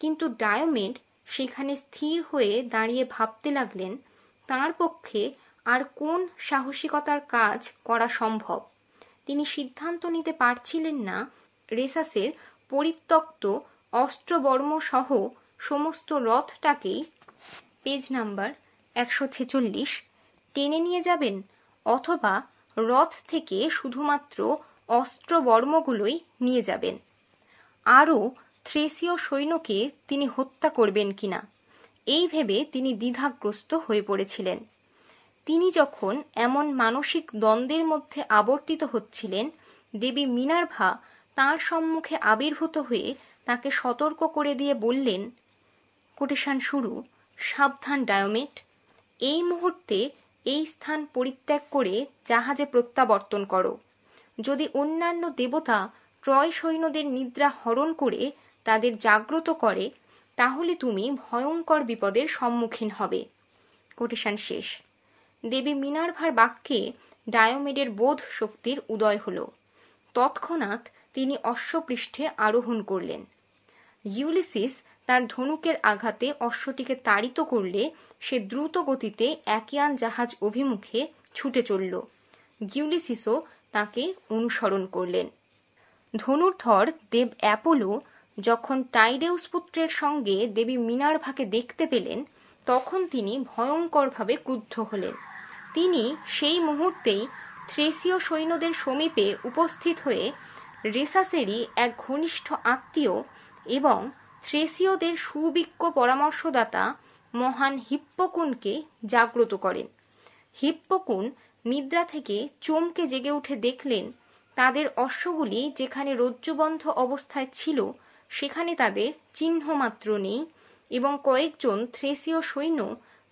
কিন্তু ডায়োমেট সেখানে স্থির হয়ে দাঁড়িয়ে ভাবতে লাগলেন তার পক্ষে আর কোন সাহসিকতার কাজ করা সম্ভব তিনি সিদ্ধান্ত নিতে পারছিলেন না রেসাসের পরিত্যক্ত অস্ত্রবর্ম সহ সমস্ত রথটাকেই পেজ নাম্বার একশো ছেচল্লিশ টেনে নিয়ে যাবেন অথবা রথ থেকে শুধুমাত্র অস্ত্রবর্মগুলোই নিয়ে যাবেন আরও থ্রেসীয় সৈন্যকে তিনি হত্যা করবেন কিনা এই ভেবে তিনি দ্বিধাগ্রস্ত হয়ে পড়েছিলেন তিনি যখন এমন মানসিক দ্বন্দ্বের মধ্যে আবর্তিত হচ্ছিলেন দেবী মিনার্ভা তাঁর সম্মুখে আবির্ভূত হয়ে তাকে সতর্ক করে দিয়ে বললেন কোটেশান শুরু সাবধান ডায়োমেট এই মুহূর্তে এই স্থান পরিত্যাগ করে জাহাজে প্রত্যাবর্তন করো যদি অন্যান্য দেবতা ট্রয় সৈন্যদের নিদ্রা হরণ করে তাদের জাগ্রত করে তাহলে তুমি ভয়ঙ্কর বিপদের সম্মুখীন হবে কোটেশন শেষ দেবী মিনার্ভার বাক্যে ডায়োমেডের বোধ শক্তির উদয় হল তৎক্ষণাৎ তিনি অশ্বপৃষ্ঠে আরোহণ করলেন ইউলিসিস তার ধনুকের আঘাতে অশ্বটিকে তাড়িত করলে সে দ্রুত গতিতে একিয়ান জাহাজ অভিমুখে ছুটে চলল ইউলিসিসও তাকে অনুসরণ করলেন ধনুর্ধর দেব অ্যাপোলো যখন টাইডেউস পুত্রের সঙ্গে দেবী মিনার ভাকে দেখতে পেলেন তখন তিনি ভয়ঙ্করভাবে ক্রুদ্ধ হলেন তিনি সেই মুহূর্তেই থ্রেসীয় সৈন্যদের সমীপে উপস্থিত হয়ে রেসাসেরই এক ঘনিষ্ঠ আত্মীয় এবং থ্রেসীয়দের সুবিজ্ঞ পরামর্শদাতা মহান হিপ্পকুনকে জাগ্রত করেন হিপ্পকুন নিদ্রা থেকে চমকে জেগে উঠে দেখলেন তাদের অশ্বগুলি যেখানে রজ্জুবন্ধ অবস্থায় ছিল সেখানে তাদের চিহ্নমাত্র নেই এবং কয়েকজন থ্রেসীয় সৈন্য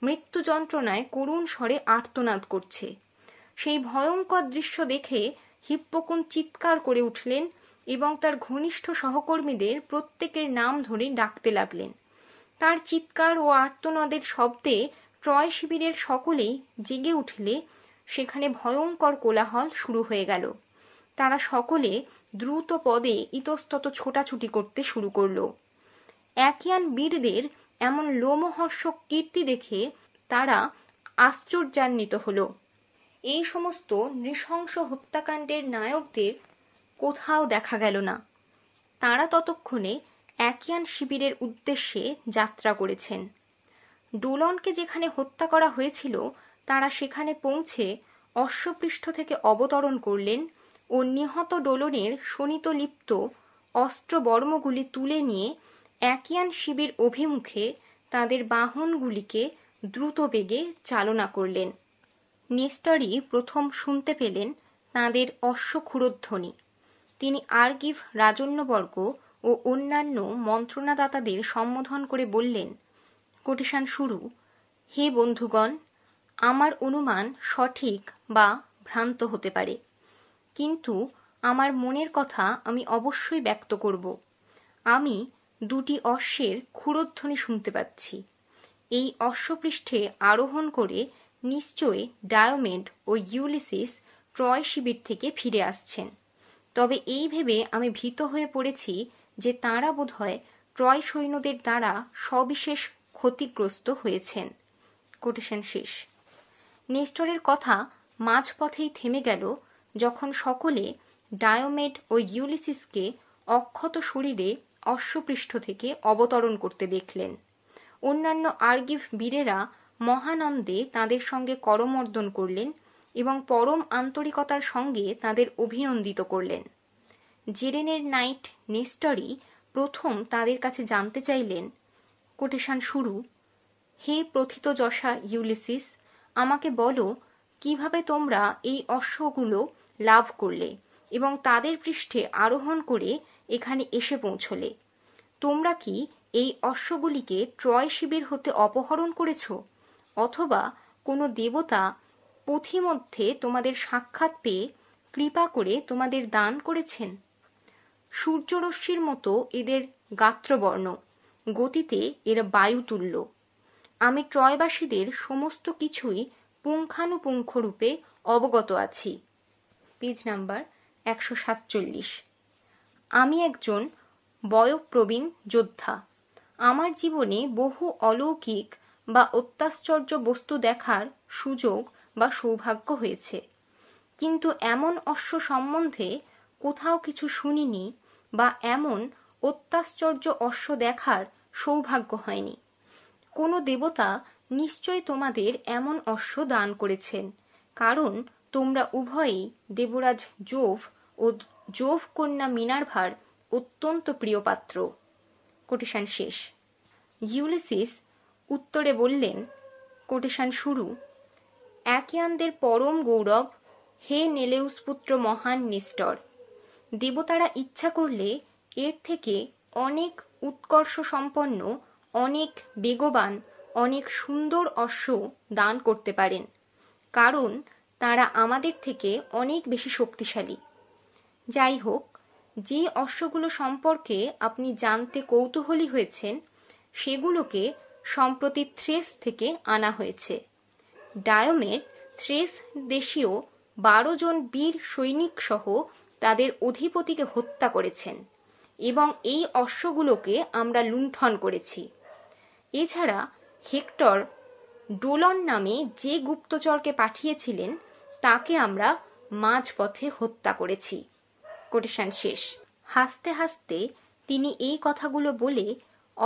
মৃত্যু যন্ত্রণায় করুণ স্বরে আর্তনাদ করছে সেই ভয়ঙ্কর দৃশ্য দেখে হিপ্পকুন চিৎকার করে উঠলেন এবং তার ঘনিষ্ঠ সহকর্মীদের প্রত্যেকের নাম ধরে ডাকতে লাগলেন তার চিৎকার ও আর্তনাদের শব্দে ট্রয় শিবিরের সকলেই জেগে উঠলে সেখানে ভয়ঙ্কর কোলাহল শুরু হয়ে গেল তারা সকলে দ্রুত পদে ইতস্তত ছোটাছুটি করতে শুরু করল একিয়ান বীরদের এমন লোমহর্ষক কীর্তি দেখে তারা আশ্চর্যান্বিত হল এই সমস্ত নৃশংস হত্যাকাণ্ডের নায়কদের কোথাও দেখা গেল না তারা ততক্ষণে একিয়ান শিবিরের উদ্দেশ্যে যাত্রা করেছেন ডোলনকে যেখানে হত্যা করা হয়েছিল তারা সেখানে পৌঁছে অশ্বপৃষ্ঠ থেকে অবতরণ করলেন ও নিহত ডোলনের লিপ্ত অস্ত্র বর্মগুলি তুলে নিয়ে একিয়ান শিবির অভিমুখে তাদের বাহনগুলিকে দ্রুত বেগে চালনা করলেন নেস্টরি প্রথম শুনতে পেলেন তাঁদের অশ্বক্ষুরধ্বনি তিনি আর্গিভ রাজন্যবর্গ ও অন্যান্য মন্ত্রণাদাতাদের সম্বোধন করে বললেন কোটিশান শুরু হে বন্ধুগণ আমার অনুমান সঠিক বা ভ্রান্ত হতে পারে কিন্তু আমার মনের কথা আমি অবশ্যই ব্যক্ত করব আমি দুটি অশ্বের ক্ষুরধ্বনি শুনতে পাচ্ছি এই অশ্বপৃষ্ঠে আরোহণ করে নিশ্চয় ডায়োমেড ও ইউলিসিস ট্রয় শিবির থেকে ফিরে আসছেন তবে এই ভেবে আমি ভীত হয়ে পড়েছি যে তাঁরা বোধহয় ট্রয় সৈন্যদের দ্বারা সবিশেষ ক্ষতিগ্রস্ত হয়েছেন কোটেশন শেষ নেস্টরের কথা মাঝপথেই থেমে গেল যখন সকলে ডায়োমেড ও ইউলিসিসকে অক্ষত শরীরে অশ্বপৃষ্ঠ থেকে অবতরণ করতে দেখলেন অন্যান্য আর্গিভ বীরেরা মহানন্দে তাদের সঙ্গে করমর্দন করলেন এবং পরম আন্তরিকতার সঙ্গে তাদের অভিনন্দিত করলেন জেরেনের নাইট নেস্টরি প্রথম তাদের কাছে জানতে চাইলেন কোটেশান শুরু হে প্রথিত যশা ইউলিসিস আমাকে বলো কিভাবে তোমরা এই অশ্বগুলো লাভ করলে এবং তাদের পৃষ্ঠে আরোহণ করে এখানে এসে পৌঁছলে তোমরা কি এই অশ্বগুলিকে ট্রয় শিবির হতে অপহরণ করেছ অথবা কোনো দেবতা পথিমধ্যে তোমাদের সাক্ষাৎ পেয়ে কৃপা করে তোমাদের দান করেছেন সূর্যরশ্মির মতো এদের গাত্রবর্ণ গতিতে এরা বায়ুতুল্য আমি ট্রয়বাসীদের সমস্ত কিছুই পুঙ্খানুপুঙ্খ রূপে অবগত আছি পেজ নাম্বার একশো সাতচল্লিশ আমি একজন বয়প্রবীণ যোদ্ধা আমার জীবনে বহু অলৌকিক বা অত্যাশ্চর্য বস্তু দেখার সুযোগ বা সৌভাগ্য হয়েছে কিন্তু এমন অশ্ব সম্বন্ধে কোথাও কিছু শুনিনি বা এমন অত্যাশ্চর্য অশ্ব দেখার সৌভাগ্য হয়নি কোনো দেবতা নিশ্চয় তোমাদের এমন অশ্ব দান করেছেন কারণ তোমরা উভয়েই দেবরাজ জোভ ও জোভ কন্যা মিনার্ভার অত্যন্ত প্রিয় পাত্র কোটেশান শেষ ইউলিসিস উত্তরে বললেন কোটেশান শুরু একিয়ানদের পরম গৌরব হে নেলেউস পুত্র মহান নিস্টর দেবতারা ইচ্ছা করলে এর থেকে অনেক উৎকর্ষ সম্পন্ন অনেক বেগবান অনেক সুন্দর অশ্ব দান করতে পারেন কারণ তারা আমাদের থেকে অনেক বেশি শক্তিশালী যাই হোক যে অশ্বগুলো সম্পর্কে আপনি জানতে কৌতূহলী হয়েছেন সেগুলোকে সম্প্রতি থ্রেস থেকে আনা হয়েছে ডায়োমের থ্রেস দেশীয় বারো জন বীর সৈনিক সহ তাদের অধিপতিকে হত্যা করেছেন এবং এই অশ্বগুলোকে আমরা লুণ্ঠন করেছি এছাড়া হেক্টর ডোলন নামে যে গুপ্তচরকে পাঠিয়েছিলেন তাকে আমরা মাঝপথে হত্যা করেছি কোটেশন শেষ হাসতে হাসতে তিনি এই কথাগুলো বলে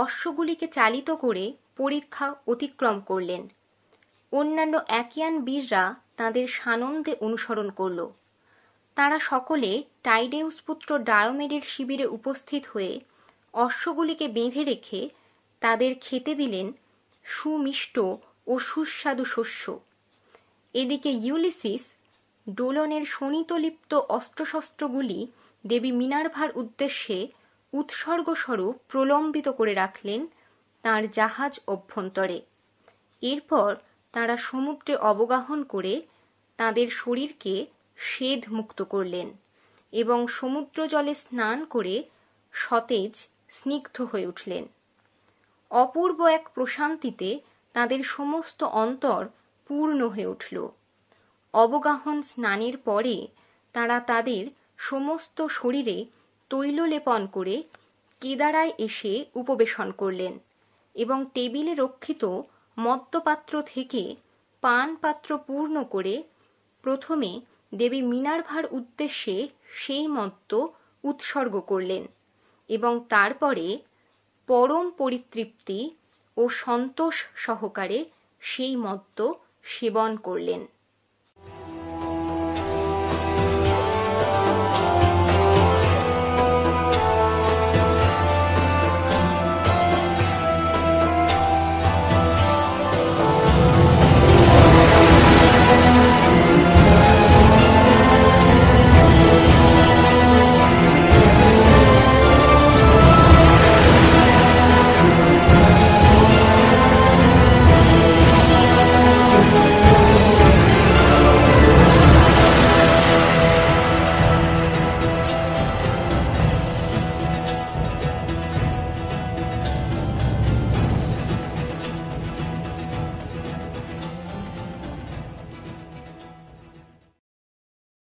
অশ্বগুলিকে চালিত করে পরীক্ষা অতিক্রম করলেন অন্যান্য একিয়ান বীররা তাদের সানন্দে অনুসরণ করল তারা সকলে টাইডেউস পুত্র ডায়োমেডের শিবিরে উপস্থিত হয়ে অশ্বগুলিকে বেঁধে রেখে তাদের খেতে দিলেন সুমিষ্ট ও সুস্বাদু শস্য এদিকে ইউলিসিস ডোলনের শোণিতলিপ্ত অস্ত্রশস্ত্রগুলি দেবী মিনার্ভার উদ্দেশ্যে উৎসর্গস্বরূপ প্রলম্বিত করে রাখলেন তার জাহাজ অভ্যন্তরে এরপর তারা সমুদ্রে অবগাহন করে তাদের শরীরকে সেদ মুক্ত করলেন এবং সমুদ্র জলে স্নান করে সতেজ স্নিগ্ধ হয়ে উঠলেন অপূর্ব এক প্রশান্তিতে তাদের সমস্ত অন্তর পূর্ণ হয়ে উঠল অবগাহন স্নানের পরে তারা তাদের সমস্ত শরীরে তৈললেপন করে কেদারায় এসে উপবেশন করলেন এবং টেবিলে রক্ষিত মদ্যপাত্র থেকে পান পাত্র পূর্ণ করে প্রথমে দেবী মিনার্ভার উদ্দেশ্যে সেই মত্ত উৎসর্গ করলেন এবং তারপরে পরম পরিতৃপ্তি ও সন্তোষ সহকারে সেই মত্ত সেবন করলেন